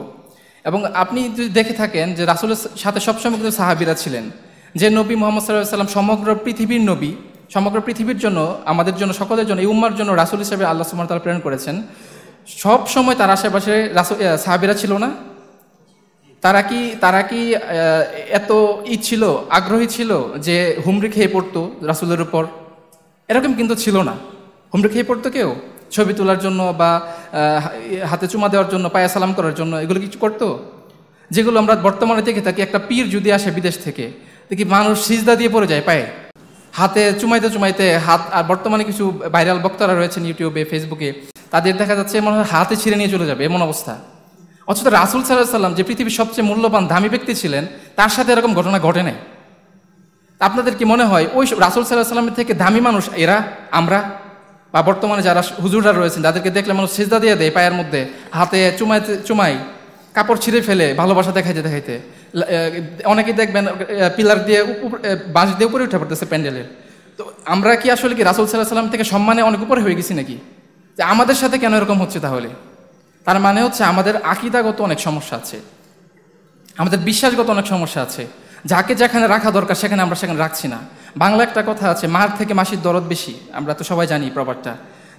[SPEAKER 4] এবং আপনি যদি দেখে থাকেন যে রাসুলের সাথে সবসময় কিন্তু সাহাবিরা ছিলেন যে নবী মোহাম্মদ সাল্লাহ সাল্লাম সমগ্র পৃথিবীর নবী সমগ্র পৃথিবীর জন্য আমাদের জন্য সকলের জন্য এই উম্মার জন্য রাসুল হিসাবে আল্লাহ সুমার তারা প্রেরণ করেছেন সব সময় তার আশেপাশে রাসুল সাহাবিরা ছিল না তারা কি তারা কি এত ই ছিল আগ্রহী ছিল যে হুমরি খেয়ে পড়তো রাসুলের উপর এরকম কিন্তু ছিল না হুমরি খেয়ে পড়তো কেউ ছবি তোলার জন্য বা হাতে চুমা দেওয়ার জন্য পায়া সালাম করার জন্য এগুলো কিছু করতো যেগুলো আমরা বর্তমানে দেখে থাকি একটা পীর যদি আসে বিদেশ থেকে দেখি মানুষ সিজদা দিয়ে পড়ে যায় পায়ে হাতে চুমাইতে চুমাইতে হাত আর বর্তমানে কিছু ভাইরাল বক্তারা রয়েছেন ইউটিউবে ফেসবুকে তাদের দেখা যাচ্ছে মনে হয় হাতে ছিঁড়ে নিয়ে চলে যাবে এমন অবস্থা অথচ রাসুল সাল্লাহ সাল্লাম যে পৃথিবীর সবচেয়ে মূল্যবান দামি ব্যক্তি ছিলেন তার সাথে এরকম ঘটনা ঘটে নাই আপনাদের কি মনে হয় ওই রাসুল সাল্লাহ সাল্লামের থেকে দামি মানুষ এরা আমরা বা বর্তমানে যারা হুজুররা রয়েছেন তাদেরকে দেখলে মানুষ সিজদা দিয়ে দেয় পায়ের মধ্যে হাতে চুমাই চুমাই কাপড় ছিঁড়ে ফেলে ভালোবাসা দেখাইতে দেখাইতে অনেকেই দেখবেন পিলার দিয়ে বাঁশ দিয়ে উপরে উঠে পড়তেছে প্যান্ডেলের তো আমরা কি আসলে কি রাসুল সাল্লাহ সাল্লাম থেকে সম্মানে অনেক উপরে হয়ে গেছি নাকি যে আমাদের সাথে কেন এরকম হচ্ছে তাহলে তার মানে হচ্ছে আমাদের আকিদাগত অনেক সমস্যা আছে আমাদের বিশ্বাসগত অনেক সমস্যা আছে যাকে যেখানে রাখা দরকার সেখানে আমরা সেখানে রাখছি না বাংলা একটা কথা আছে মার থেকে মাসির দরদ বেশি আমরা তো সবাই জানি প্রবারটা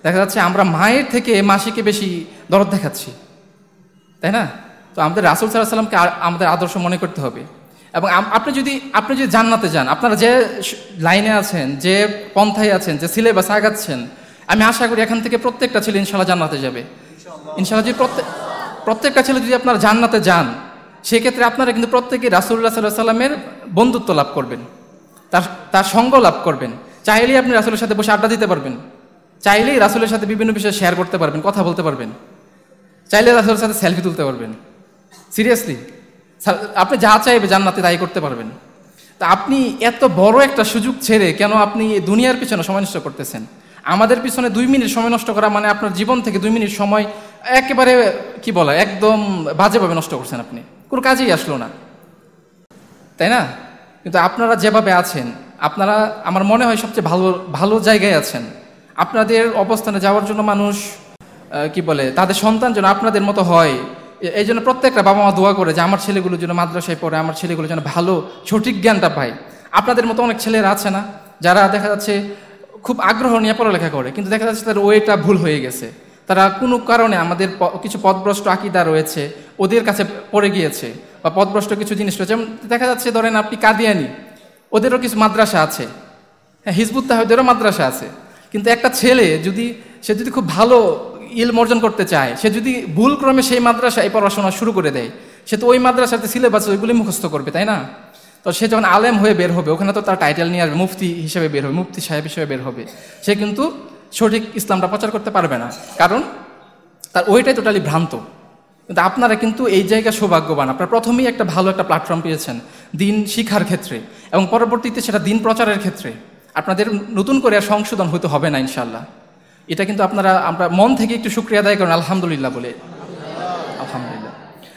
[SPEAKER 4] দেখা যাচ্ছে আমরা মায়ের থেকে মাসিকে বেশি দরদ দেখাচ্ছি তাই না তো আমাদের রাসুল সাল সাল্লামকে আমাদের আদর্শ মনে করতে হবে এবং আপনি যদি আপনি যদি জান্নাতে যান আপনারা যে লাইনে আছেন যে পন্থায় আছেন যে সিলেবাস আগাচ্ছেন আমি আশা করি এখান থেকে প্রত্যেকটা ছেলে ইনশাল্লাহ জান্নাতে যাবে ইনশাআল্লাহ যদি প্রত্যেক প্রত্যেকটা ছেলে যদি আপনার জান্নাতে যান সেক্ষেত্রে আপনারা কিন্তু প্রত্যেকেই রাসুল্লাহ সাল্লাহ সাল্লামের বন্ধুত্ব লাভ করবেন তার তার সঙ্গ লাভ করবেন চাইলেই আপনি রাসুলের সাথে বসে আড্ডা দিতে পারবেন চাইলেই রাসুলের সাথে বিভিন্ন বিষয়ে শেয়ার করতে পারবেন কথা বলতে পারবেন চাইলে রাসুলের সাথে সেলফি তুলতে পারবেন সিরিয়াসলি আপনি যা চাইবে জান্নাতে তাই করতে পারবেন তা আপনি এত বড় একটা সুযোগ ছেড়ে কেন আপনি দুনিয়ার পিছনে সময় করতেছেন আমাদের পিছনে দুই মিনিট সময় নষ্ট করা মানে আপনার জীবন থেকে দুই মিনিট সময় একেবারে কি বলা একদম বাজেভাবে নষ্ট করছেন আপনি কোনো কাজেই আসলো না তাই না কিন্তু আপনারা যেভাবে আছেন আপনারা আমার মনে হয় সবচেয়ে ভালো ভালো জায়গায় আছেন আপনাদের অবস্থানে যাওয়ার জন্য মানুষ কি বলে তাদের সন্তান যেন আপনাদের মতো হয় এই জন্য প্রত্যেকটা বাবা মা দোয়া করে যে আমার ছেলেগুলো যেন মাদ্রাসায় পড়ে আমার ছেলেগুলো যেন ভালো সঠিক জ্ঞানটা পায় আপনাদের মতো অনেক ছেলেরা আছে না যারা দেখা যাচ্ছে খুব আগ্রহ নিয়ে পড়ালেখা করে কিন্তু দেখা যাচ্ছে তার ওয়েটা ভুল হয়ে গেছে তারা কোনো কারণে আমাদের কিছু পদভ্রষ্ট আকিদা রয়েছে ওদের কাছে পড়ে গিয়েছে বা পদভ্রষ্ট কিছু জিনিস রয়েছে যেমন দেখা যাচ্ছে ধরেন আপনি কাদিয়ানি ওদেরও কিছু মাদ্রাসা আছে হ্যাঁ হিজবুত তাহেদেরও মাদ্রাসা আছে কিন্তু একটা ছেলে যদি সে যদি খুব ভালো ইলম অর্জন করতে চায় সে যদি ভুল ক্রমে সেই মাদ্রাসায় পড়াশোনা শুরু করে দেয় সে তো ওই মাদ্রাসাতে সিলেবাস ওইগুলি মুখস্থ করবে তাই না তো সে যখন আলেম হয়ে বের হবে ওখানে তো তার টাইটেল নিয়ে আসবে মুফতি হিসেবে বের হবে মুফতি সাহেব হিসেবে বের হবে সে কিন্তু সঠিক ইসলামটা প্রচার করতে পারবে না কারণ তার ওইটাই টোটালি ভ্রান্ত কিন্তু আপনারা কিন্তু এই জায়গায় সৌভাগ্যবান আপনারা প্রথমেই একটা ভালো একটা প্ল্যাটফর্ম পেয়েছেন দিন শিক্ষার ক্ষেত্রে এবং পরবর্তীতে সেটা দিন প্রচারের ক্ষেত্রে আপনাদের নতুন করে আর সংশোধন হতে হবে না ইনশাল্লাহ এটা কিন্তু আপনারা আমরা মন থেকে একটু সুক্রিয়া আদায় করেন আলহামদুলিল্লাহ বলে আলহামদুলিল্লাহ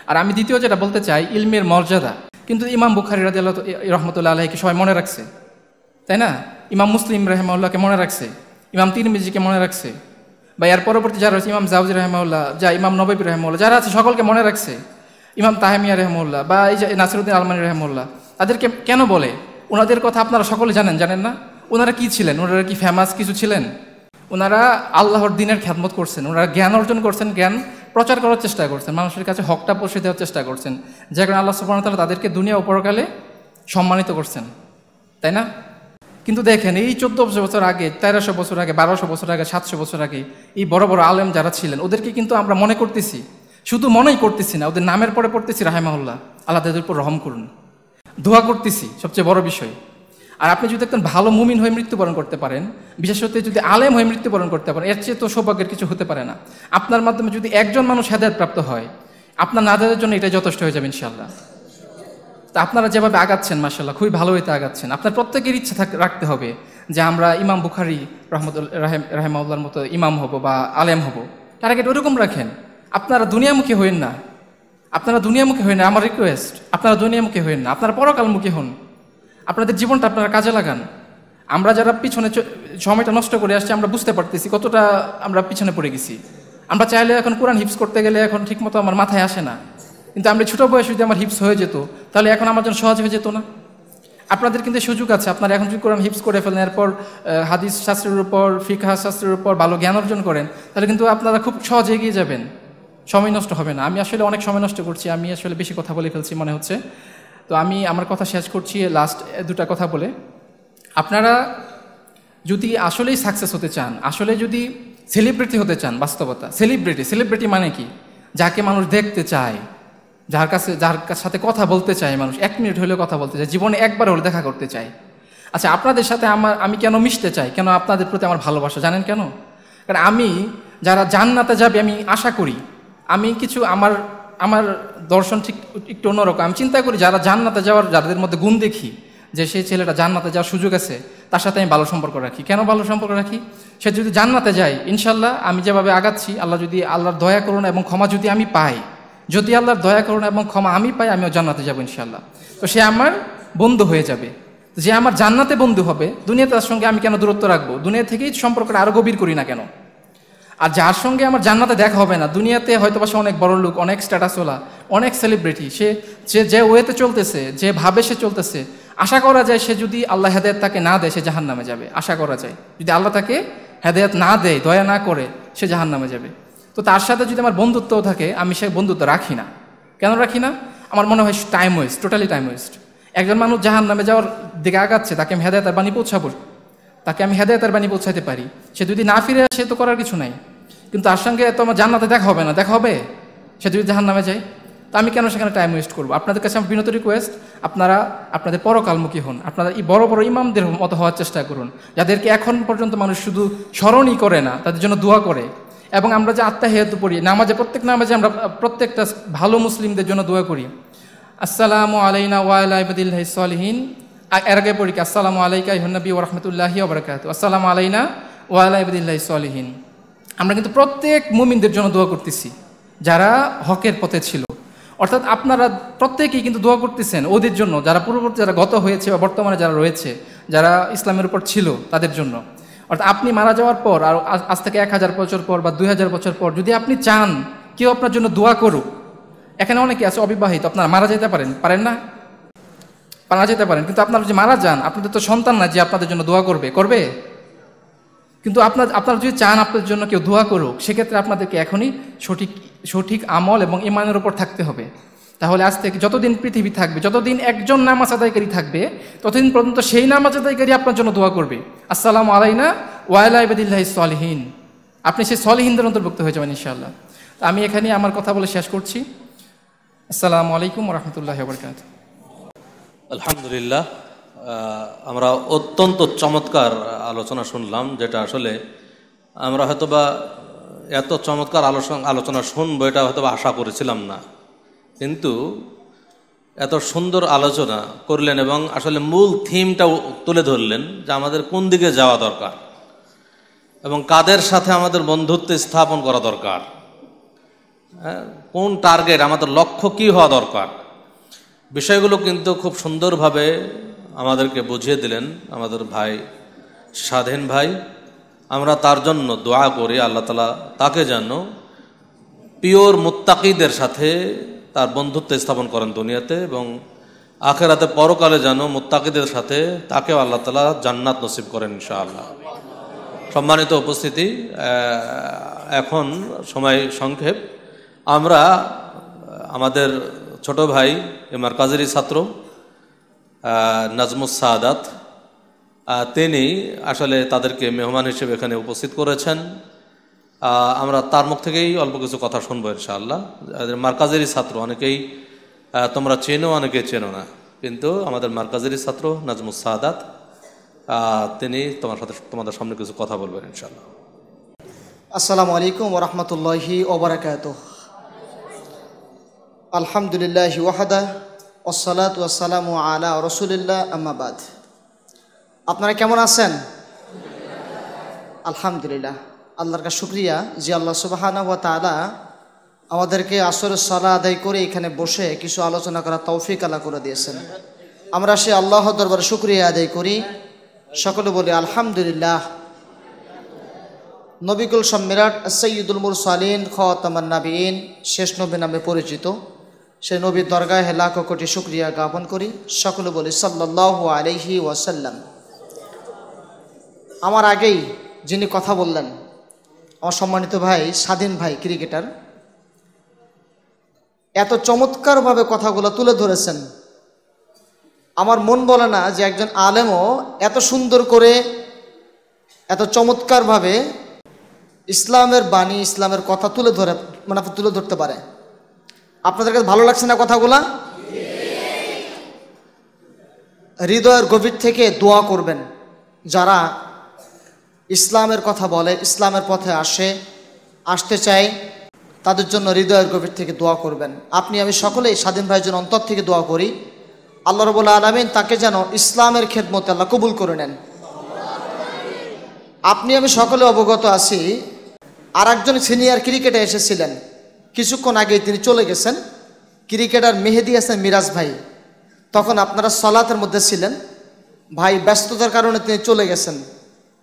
[SPEAKER 4] আর আমি দ্বিতীয় যেটা বলতে চাই ইলমের মর্যাদা কিন্তু ইমাম বুখারি রাজি আল্লাহ রহমতুল্লাহ আলহীকে সবাই মনে রাখছে তাই না ইমাম মুসলিম রহমাউল্লাহকে মনে রাখছে ইমাম তিরমিজিকে মনে রাখছে বা এর পরবর্তী যারা আছে ইমাম জাউজি রহমাউল্লাহ যা ইমাম নবীব রহমাউল্লাহ যারা আছে সকলকে মনে রাখছে ইমাম তাহমিয়া রহমউল্লাহ বা এই যে নাসিরুদ্দিন আলমানি রহমউল্লাহ তাদেরকে কেন বলে ওনাদের কথা আপনারা সকলে জানেন জানেন না ওনারা কি ছিলেন ওনারা কি ফেমাস কিছু ছিলেন ওনারা আল্লাহর দিনের খ্যাতমত করছেন ওনারা জ্ঞান অর্জন করছেন জ্ঞান প্রচার করার চেষ্টা করছেন মানুষের কাছে হকটা পৌঁছে দেওয়ার চেষ্টা করছেন যে কারণে আল্লাহ সুবাহ তালা তাদেরকে দুনিয়া উপরকালে সম্মানিত করছেন তাই না কিন্তু দেখেন এই চোদ্দোশো বছর আগে তেরোশো বছর আগে বারোশো বছর আগে সাতশো বছর আগে এই বড় বড় আলেম যারা ছিলেন ওদেরকে কিন্তু আমরা মনে করতেছি শুধু মনেই করতেছি না ওদের নামের পরে পড়তেছি রাহেমাহুল্লাহ আল্লাহ তাদের উপর রহম করুন দোয়া করতেছি সবচেয়ে বড় বিষয় আর আপনি যদি একজন ভালো মুমিন হয়ে মৃত্যুবরণ করতে পারেন বিশেষত যদি আলেম হয়ে মৃত্যুবরণ করতে পারেন এর চেয়ে তো সৌভাগ্যের কিছু হতে পারে না আপনার মাধ্যমে যদি একজন মানুষ হেদায়ত প্রাপ্ত হয় আপনার নাজাদের জন্য এটা যথেষ্ট হয়ে যাবে ইনশাল্লাহ তা আপনারা যেভাবে আগাচ্ছেন মাসাল্লাহ খুবই ভালো হইতে আগাচ্ছেন আপনার প্রত্যেকের ইচ্ছা রাখতে হবে যে আমরা ইমাম বুখারি রহমতুল রাহেম রাহেমাউল্লার মতো ইমাম হব বা আলেম হব টার্গেট ওরকম রাখেন আপনারা দুনিয়ামুখী হইন না আপনারা দুনিয়ামুখী হইন না আমার রিকোয়েস্ট আপনারা দুনিয়ামুখী হইন না আপনারা পরকালমুখী হন আপনাদের জীবনটা আপনারা কাজে লাগান আমরা যারা পিছনে সময়টা নষ্ট করে আসছি আমরা বুঝতে পারতেছি কতটা আমরা পিছনে পড়ে গেছি আমরা চাইলে এখন কোরআন হিপস করতে গেলে এখন ঠিকমতো আমার মাথায় আসে না কিন্তু আমরা ছোটো বয়সে যদি আমার হিপস হয়ে যেত তাহলে এখন আমার জন্য সহজ হয়ে যেত না আপনাদের কিন্তু সুযোগ আছে আপনারা এখন যদি কোরআন হিপস করে ফেলেন এরপর হাদিস শাস্ত্রের উপর ফিকা শাস্ত্রের উপর ভালো জ্ঞান অর্জন করেন তাহলে কিন্তু আপনারা খুব সহজ এগিয়ে যাবেন সময় নষ্ট হবে না আমি আসলে অনেক সময় নষ্ট করছি আমি আসলে বেশি কথা বলে ফেলছি মনে হচ্ছে তো আমি আমার কথা শেষ করছি লাস্ট দুটা কথা বলে আপনারা যদি আসলেই সাকসেস হতে চান আসলে যদি সেলিব্রিটি হতে চান বাস্তবতা সেলিব্রিটি সেলিব্রিটি মানে কি যাকে মানুষ দেখতে চায় যার কাছে যার সাথে কথা বলতে চায় মানুষ এক মিনিট হলেও কথা বলতে চায় জীবনে একবার হলে দেখা করতে চায় আচ্ছা আপনাদের সাথে আমার আমি কেন মিশতে চাই কেন আপনাদের প্রতি আমার ভালোবাসা জানেন কেন কারণ আমি যারা জান্নাতে যাবে আমি আশা করি আমি কিছু আমার আমার দর্শন ঠিক একটু অন্যরকম আমি চিন্তা করি যারা জান্নাতে যাওয়ার যাদের মধ্যে গুণ দেখি যে সেই ছেলেটা জান্নাতে যাওয়ার সুযোগ আছে তার সাথে আমি ভালো সম্পর্ক রাখি কেন ভালো সম্পর্ক রাখি সে যদি জান্নাতে যায় ইনশাল্লাহ আমি যেভাবে আগাচ্ছি আল্লাহ যদি আল্লাহর দয়া করুন এবং ক্ষমা যদি আমি পাই যদি আল্লাহর দয়া করুন এবং ক্ষমা আমি পাই আমিও জান্নাতে যাবো ইনশাল্লাহ তো সে আমার বন্ধু হয়ে যাবে যে আমার জান্নাতে বন্ধু হবে দুনিয়া তার সঙ্গে আমি কেন দূরত্ব রাখবো দুনিয়া থেকেই সম্পর্কটা আরও গভীর করি না কেন আর যার সঙ্গে আমার জান্নাতে দেখা হবে না দুনিয়াতে হয়তো সে অনেক বড় লোক অনেক স্ট্যাটাসওয়ালা অনেক সেলিব্রিটি সে যে যে ওয়েতে চলতেছে যে ভাবে সে চলতেছে আশা করা যায় সে যদি আল্লাহ হেদায়ত তাকে না দেয় সে জাহান নামে যাবে আশা করা যায় যদি আল্লাহ তাকে হেদায়ত না দেয় দয়া না করে সে জাহান নামে যাবে তো তার সাথে যদি আমার বন্ধুত্ব থাকে আমি সে বন্ধুত্ব রাখি না কেন রাখি না আমার মনে হয় time waste totally time waste একজন মানুষ জাহান নামে যাওয়ার দিকে আগাচ্ছে তাকে আমি হেদায়তার বাণী পৌঁছাবো তাকে আমি হেদায়তার বাণী পৌঁছাতে পারি সে যদি না ফিরে আসে তো করার কিছু নাই কিন্তু তার সঙ্গে তো আমার জান্নাতে দেখা হবে না দেখা হবে সে যদি জাহান নামে যায় তো আমি কেন সেখানে টাইম ওয়েস্ট করবো আপনাদের কাছে আমার বিনত রিকোয়েস্ট আপনারা আপনাদের পরকালমুখী হন আপনারা এই বড় বড় ইমামদের মতো হওয়ার চেষ্টা করুন যাদেরকে এখন পর্যন্ত মানুষ শুধু স্মরণই করে না তাদের জন্য দোয়া করে এবং আমরা যে আত্মা হেতু পড়ি নামাজে প্রত্যেক নামাজে আমরা প্রত্যেকটা ভালো মুসলিমদের জন্য দোয়া করি আসসালামু আলাইনা ওয়াইলাইবাদিল্লাহিসলহীন এর আগে পড়ি আসসালামু আলাইকা ইহনবী ওরহমতুল্লাহি আবরকাত আসসালামু আলাইনা সালহীন আমরা কিন্তু প্রত্যেক মুমিনদের জন্য দোয়া করতেছি যারা হকের পথে ছিল অর্থাৎ আপনারা প্রত্যেকেই কিন্তু দোয়া করতেছেন ওদের জন্য যারা পূর্ববর্তী যারা গত হয়েছে বা বর্তমানে যারা রয়েছে যারা ইসলামের উপর ছিল তাদের জন্য অর্থাৎ আপনি মারা যাওয়ার পর আর আজ থেকে এক হাজার বছর পর বা দুই হাজার বছর পর যদি আপনি চান কেউ আপনার জন্য দোয়া করুক এখানে অনেকে আছে অবিবাহিত আপনারা মারা যেতে পারেন পারেন না মারা যেতে পারেন কিন্তু আপনারা যদি মারা যান আপনাদের তো সন্তান না যে আপনাদের জন্য দোয়া করবে করবে কিন্তু আপনার আপনারা যদি চান আপনার জন্য কেউ দোয়া করুক সেক্ষেত্রে আপনাদেরকে এখনই সঠিক সঠিক আমল এবং ইমানের ওপর থাকতে হবে তাহলে আজ থেকে যতদিন পৃথিবী থাকবে যতদিন একজন নামাজ আদায়কারী থাকবে ততদিন পর্যন্ত সেই নামাজ আদায়কারী আপনার জন্য দোয়া করবে আসসালাম আলাইনা ওয়াইলাইবদুল্লাহ সলহীন আপনি সেই সলহীনদের অন্তর্ভুক্ত হয়ে যাবেন ইনশাআল্লাহ আমি এখানে আমার কথা বলে শেষ করছি আসসালামু আলাইকুম রহমতুল্লাহ
[SPEAKER 5] আলহামদুলিল্লাহ আমরা অত্যন্ত চমৎকার আলোচনা শুনলাম যেটা আসলে আমরা হয়তোবা এত চমৎকার আলোচনা আলোচনা শুনবো এটা হয়তো আশা করেছিলাম না কিন্তু এত সুন্দর আলোচনা করলেন এবং আসলে মূল থিমটা তুলে ধরলেন যে আমাদের কোন দিকে যাওয়া দরকার এবং কাদের সাথে আমাদের বন্ধুত্ব স্থাপন করা দরকার হ্যাঁ, কোন টার্গেট আমাদের লক্ষ্য কী হওয়া দরকার বিষয়গুলো কিন্তু খুব সুন্দরভাবে আমাদেরকে বুঝিয়ে দিলেন আমাদের ভাই স্বাধীন ভাই আমরা তার জন্য দোয়া করি আল্লাহ তালা তাকে যেন পিওর মোত্তাকিদের সাথে তার বন্ধুত্ব স্থাপন করেন দুনিয়াতে এবং আখেরাতে পরকালে যেন মোত্তাকিদের সাথে তাকেও আল্লাহ তালা জান্নাত নসিব করেন ইনশাআল্লাহ সম্মানিত উপস্থিতি এখন সময় সংক্ষেপ আমরা আমাদের ছোট ভাই এমার কাজেরই ছাত্র নাজমুস সাদাত তিনি আসলে তাদেরকে মেহমান হিসেবে এখানে উপস্থিত করেছেন আমরা তার মুখ থেকেই অল্প কিছু কথা শুনবো ইনশাআল্লাহ মার্কাজেরই ছাত্র অনেকেই তোমরা চেনো অনেকে চেনো না কিন্তু আমাদের মার্কাজেরই ছাত্র নাজমুস সাদাত তিনি তোমার সাথে তোমাদের সামনে কিছু কথা বলবেন ইনশাল্লাহ
[SPEAKER 3] আসসালামু আলাইকুম ওরহমতুল্লাহি ওবরাকাত আলহামদুলিল্লাহ ওয়াহাদা ওসলাত আলা রসুলিল্লাহ আমাবাদ আপনারা কেমন আছেন আলহামদুলিল্লাহ আল্লাহর কা শুক্রিয়া জি আল্লাহ সুবাহানা ওয়া তালা আমাদেরকে আসর সালা আদায় করে এখানে বসে কিছু আলোচনা করা তৌফিক আলা করে দিয়েছেন আমরা সে আল্লাহ দরবারে শুক্রিয়া আদায় করি সকলে বলি আলহামদুলিল্লাহ নবিকুল সম্মিরাট সৈয়দুল সালিন খতামান নাবিন শেষ নবী নামে পরিচিত সে নবীর দরগায় লাখ কোটি শুক্রিয়া জ্ঞাপন করি সকলে বলি সাল্লাহ আলহি ওয়াসাল্লাম আমার আগেই যিনি কথা বললেন অসম্মানিত ভাই স্বাধীন ভাই ক্রিকেটার এত চমৎকারভাবে কথাগুলো তুলে ধরেছেন আমার মন বলে না যে একজন আলেমও এত সুন্দর করে এত চমৎকারভাবে ইসলামের বাণী ইসলামের কথা তুলে ধরে মানে তুলে ধরতে পারে আপনাদের কাছে ভালো লাগছে না কথাগুলা হৃদয়ের গভীর থেকে দোয়া করবেন যারা ইসলামের কথা বলে ইসলামের পথে আসে আসতে চাই তাদের জন্য হৃদয়ের গভীর থেকে দোয়া করবেন আপনি আমি সকলেই স্বাধীন ভাইয়ের জন্য অন্তর থেকে দোয়া করি আল্লাহ রবুল আলমিন তাকে যেন ইসলামের খেদমতে আল্লাহ কবুল করে নেন আপনি আমি সকলে অবগত আছি আর একজন সিনিয়র ক্রিকেটে এসেছিলেন কিছুক্ষণ আগে তিনি চলে গেছেন ক্রিকেটার মেহেদি আছেন মিরাজ ভাই তখন আপনারা সলাতের মধ্যে ছিলেন ভাই ব্যস্ততার কারণে তিনি চলে গেছেন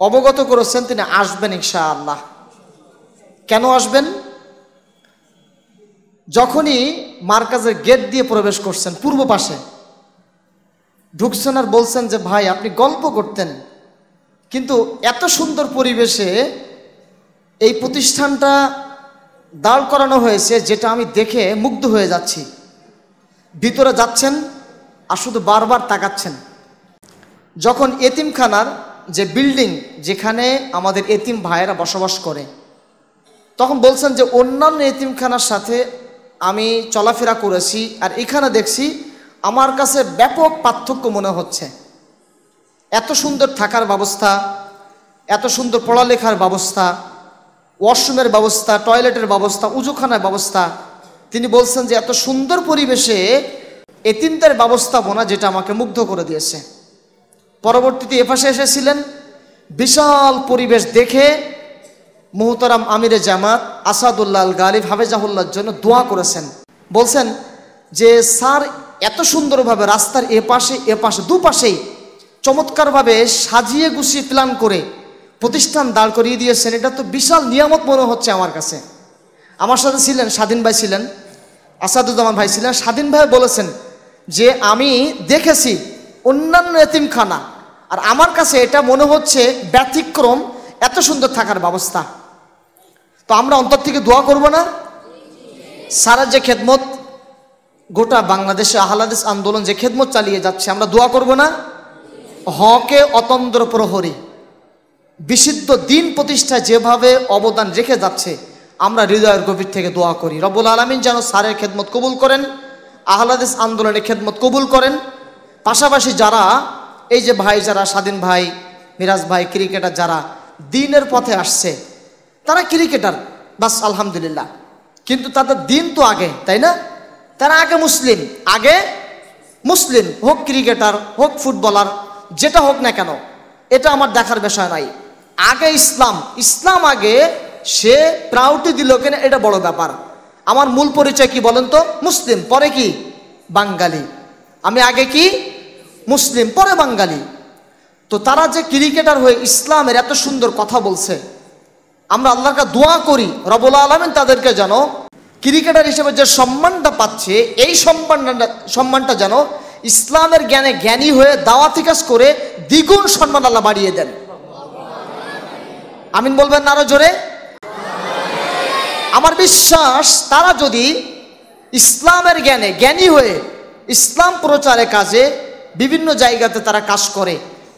[SPEAKER 3] অবগত করেছেন তিনি আসবেন ইনশা আল্লাহ কেন আসবেন যখনই মার্কাজের গেট দিয়ে প্রবেশ করছেন পূর্ব পাশে ঢুকছেন আর বলছেন যে ভাই আপনি গল্প করতেন কিন্তু এত সুন্দর পরিবেশে এই প্রতিষ্ঠানটা দাঁড় করানো হয়েছে যেটা আমি দেখে মুগ্ধ হয়ে যাচ্ছি ভিতরে যাচ্ছেন আর শুধু বারবার তাকাচ্ছেন যখন এতিমখানার যে বিল্ডিং যেখানে আমাদের এতিম ভাইয়েরা বসবাস করে তখন বলছেন যে অন্যান্য এতিমখানার সাথে আমি চলাফেরা করেছি আর এখানে দেখছি আমার কাছে ব্যাপক পার্থক্য মনে হচ্ছে এত সুন্দর থাকার ব্যবস্থা এত সুন্দর পড়ালেখার ব্যবস্থা ওয়াশরুমের ব্যবস্থা টয়লেটের ব্যবস্থা উজুখানার ব্যবস্থা তিনি বলছেন যে এত সুন্দর পরিবেশে এতিমদের ব্যবস্থাপনা যেটা আমাকে মুগ্ধ করে দিয়েছে পরবর্তীতে এপাশে এসেছিলেন বিশাল পরিবেশ দেখে মোহতারাম আমিরে জামাত আসাদুল্লাহ গালিব হাফেজাহুল্লার জন্য দোয়া করেছেন বলছেন যে স্যার এত সুন্দরভাবে রাস্তার এপাশে এপাশে দুপাশেই চমৎকারভাবে সাজিয়ে গুছিয়ে প্ল্যান করে প্রতিষ্ঠান দাঁড় করিয়ে দিয়েছেন এটা তো বিশাল নিয়ামত মনে হচ্ছে আমার কাছে আমার সাথে ছিলেন স্বাধীন ভাই ছিলেন আসাদুজ্জামান ভাই ছিলেন স্বাধীন ভাই বলেছেন যে আমি দেখেছি অন্যান্য এতিমখানা আর আমার কাছে এটা মনে হচ্ছে ব্যতিক্রম এত সুন্দর থাকার ব্যবস্থা তো আমরা অন্তর থেকে দোয়া করব না সারা যে খেদমত গোটা বাংলাদেশে আহলাদেশ আন্দোলন যে খেদমত চালিয়ে যাচ্ছে আমরা দোয়া করব না হকে অতন্দ্র প্রহরী বিশুদ্ধ দিন প্রতিষ্ঠায় যেভাবে অবদান রেখে যাচ্ছে আমরা হৃদয়ের গভীর থেকে দোয়া করি রব্বুল আলমিন যেন সারের খেদমত কবুল করেন আহ্লাদেশ আন্দোলনের খেদমত কবুল করেন পাশাপাশি যারা এই যে ভাই যারা স্বাধীন ভাই মিরাজ ভাই ক্রিকেটার যারা দিনের পথে আসছে তারা ক্রিকেটার বাস আলহামদুলিল্লাহ কিন্তু তাদের দিন তো আগে তাই না তারা আগে মুসলিম আগে মুসলিম হোক ক্রিকেটার হোক ফুটবলার যেটা হোক না কেন এটা আমার দেখার বিষয় নাই আগে ইসলাম ইসলাম আগে সে প্রাউটি দিল কিনা এটা বড় ব্যাপার আমার মূল পরিচয় কি বলেন তো মুসলিম পরে কি বাঙ্গালি আমি আগে কি মুসলিম পরে বাঙালি তো তারা যে ক্রিকেটার হয়ে ইসলামের এত সুন্দর কথা বলছে আমরা আল্লাহকে দোয়া করি রবুল্লা আলমেন তাদেরকে যেন ক্রিকেটার হিসেবে যে সম্মানটা পাচ্ছে এই সম্মানটা সম্মানটা যেন ইসলামের জ্ঞানে জ্ঞানী হয়ে দাওয়াতি কাজ করে দ্বিগুণ সম্মান আল্লাহ বাড়িয়ে দেন আমিন বলবেন না আরো জোরে আমার বিশ্বাস তারা যদি ইসলামের জ্ঞানে জ্ঞানী হয়ে ইসলাম প্রচারের কাজে বিভিন্ন জায়গাতে তারা কাজ করে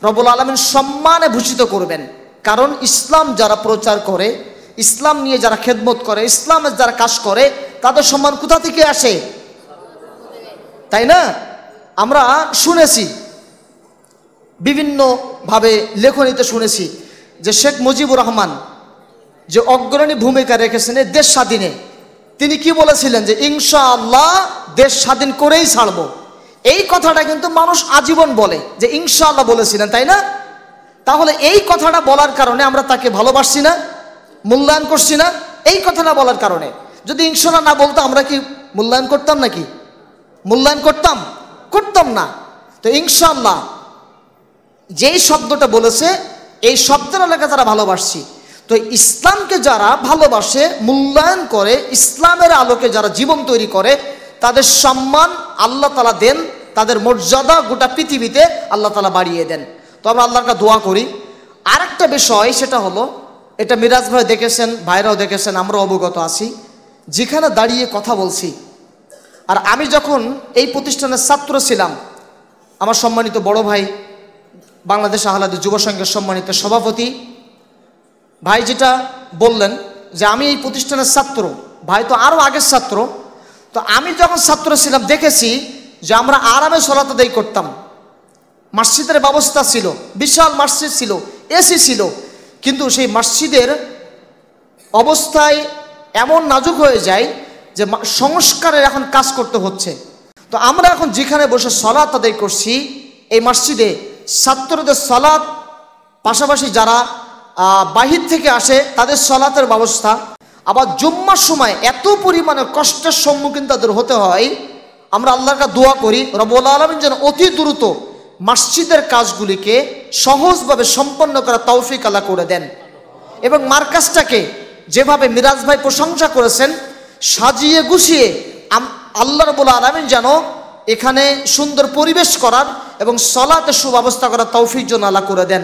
[SPEAKER 3] রবুল আলমিন সম্মানে ভূষিত করবেন কারণ ইসলাম যারা প্রচার করে ইসলাম নিয়ে যারা খেদমত করে ইসলামের যারা কাজ করে তাদের সম্মান কোথা থেকে আসে তাই না আমরা শুনেছি বিভিন্নভাবে লেখনীতে শুনেছি যে শেখ মুজিবুর রহমান যে অগ্রণী ভূমিকা রেখেছেন দেশ স্বাধীনে তিনি কি বলেছিলেন যে ইনশা আল্লাহ দেশ স্বাধীন করেই ছাড়ব এই কথাটা কিন্তু মানুষ আজীবন বলে যে ইনশা আল্লাহ বলেছিলেন তাই না তাহলে এই কথাটা বলার কারণে আমরা তাকে ভালোবাসছি না মূল্যায়ন করছি না এই কথাটা বলার কারণে যদি ইনশাল্লাহ না বলতো আমরা কি মূল্যায়ন করতাম নাকি মূল্যায়ন করতাম করতাম না তো ইনশাল্লাহ যেই শব্দটা বলেছে এই শব্দের এলাকা যারা ভালোবাসছি তো ইসলামকে যারা ভালোবাসে মূল্যায়ন করে ইসলামের আলোকে যারা জীবন তৈরি করে তাদের সম্মান আল্লাহ তালা দেন তাদের মর্যাদা গোটা পৃথিবীতে আল্লাহ তালা বাড়িয়ে দেন তো আমরা আল্লাহকে দোয়া করি আরেকটা বিষয় সেটা হলো এটা মিরাজ ভাই দেখেছেন ভাইরাও দেখেছেন আমরা অবগত আছি যেখানে দাঁড়িয়ে কথা বলছি আর আমি যখন এই প্রতিষ্ঠানের ছাত্র ছিলাম আমার সম্মানিত বড় ভাই বাংলাদেশ আহলাদ যুব সংঘের সম্মানিত সভাপতি ভাই যেটা বললেন যে আমি এই প্রতিষ্ঠানের ছাত্র ভাই তো আরও আগের ছাত্র তো আমি যখন ছাত্র ছিলাম দেখেছি যে আমরা আরামে সলাত আদায় করতাম মসজিদের ব্যবস্থা ছিল বিশাল মসজিদ ছিল এসি ছিল কিন্তু সেই মসজিদের অবস্থায় এমন নাজুক হয়ে যায় যে সংস্কারের এখন কাজ করতে হচ্ছে তো আমরা এখন যেখানে বসে সলাত আদায় করছি এই মসজিদে ছাত্রদের সলাৎ পাশাপাশি যারা বাহির থেকে আসে তাদের সলাতের ব্যবস্থা আবার জুম্মার সময় এত পরিমাণে কষ্টের সম্মুখীন তাদের হতে হয় আমরা আল্লাহর কা দোয়া করি রবুল আলমিন যেন অতি দ্রুত মসজিদের কাজগুলিকে সহজভাবে সম্পন্ন করা তৌফিক আলা করে দেন এবং মার্কাজটাকে যেভাবে মিরাজ ভাই প্রশংসা করেছেন সাজিয়ে গুছিয়ে আল্লাহ রবুল আলমিন যেন এখানে সুন্দর পরিবেশ করার এবং সলাতে সুব্যবস্থা করার তৌফিক জন্য আল্লাহ করে দেন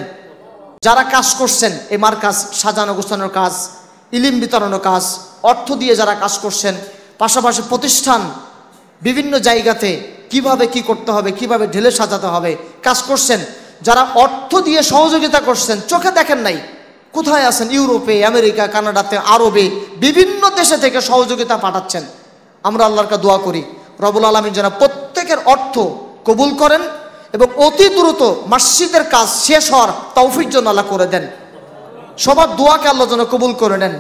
[SPEAKER 3] যারা কাজ করছেন এই কাজ সাজানো গোছানোর কাজ ইলিম বিতরণের কাজ অর্থ দিয়ে যারা কাজ করছেন পাশাপাশি প্রতিষ্ঠান বিভিন্ন জায়গাতে কিভাবে কি করতে হবে কিভাবে ঢেলে সাজাতে হবে কাজ করছেন যারা অর্থ দিয়ে সহযোগিতা করছেন চোখে দেখেন নাই কোথায় আছেন ইউরোপে আমেরিকা কানাডাতে আরবে বিভিন্ন দেশে থেকে সহযোগিতা পাঠাচ্ছেন আমরা আল্লাহরকে দোয়া করি রবুল আলমী যেন প্রত্যেকের অর্থ কবুল করেন এবং অতি দ্রুত মসজিদের কাজ শেষ হওয়ার তৌফিক জন্য আল্লাহ করে দেন সবার দোয়াকে আল্লাহ যেন কবুল করে নেন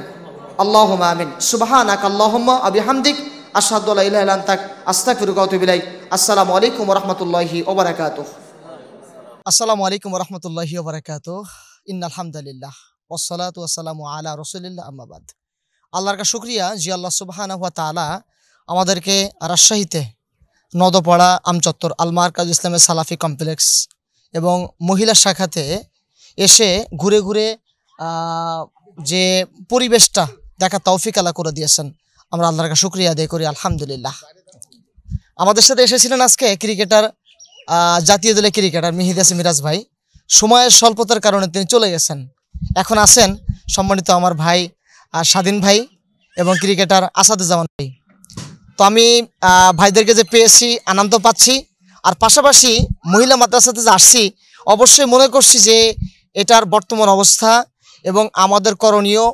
[SPEAKER 3] আল্লাহ আমিন সুবাহান আক আল্লাহ আবি হামদিক আসাদুল্লাহ আস্তাক ফিরুকাউতবিলাই আসসালামু আলাইকুম রহমতুল্লাহি ওবরাকাত আসসালামু আলাইকুম রহমতুল্লাহি ওবরাকাত ইন আলহামদুলিল্লাহ ওসলাত ওসালামু আলা রসুলিল্লাহ আম্মাবাদ আল্লাহর কা শুক্রিয়া জিয়াল্লাহ আল্লাহ সুবাহানা হুয়া তালা আমাদেরকে রাজশাহীতে নদপাড়া আলমার কাজ ইসলামের সালাফি কমপ্লেক্স এবং মহিলা শাখাতে এসে ঘুরে ঘুরে যে পরিবেশটা দেখা তৌফিক আলা করে দিয়েছেন আমরা আল্লাহর কাছে শুক্রিয়া আদায় করি আলহামদুলিল্লাহ আমাদের সাথে এসেছিলেন আজকে ক্রিকেটার জাতীয় দলের ক্রিকেটার মিহিদাস মিরাজ ভাই সময়ের স্বল্পতার কারণে তিনি চলে গেছেন এখন আছেন সম্মানিত আমার ভাই স্বাধীন ভাই এবং ক্রিকেটার আসাদুজ্জামান ভাই তো আমি ভাইদেরকে যে পেয়েছি আনন্দ পাচ্ছি আর পাশাপাশি মহিলা মাদ্রাসাতে যে আসছি অবশ্যই মনে করছি যে এটার বর্তমান অবস্থা এবং আমাদের করণীয়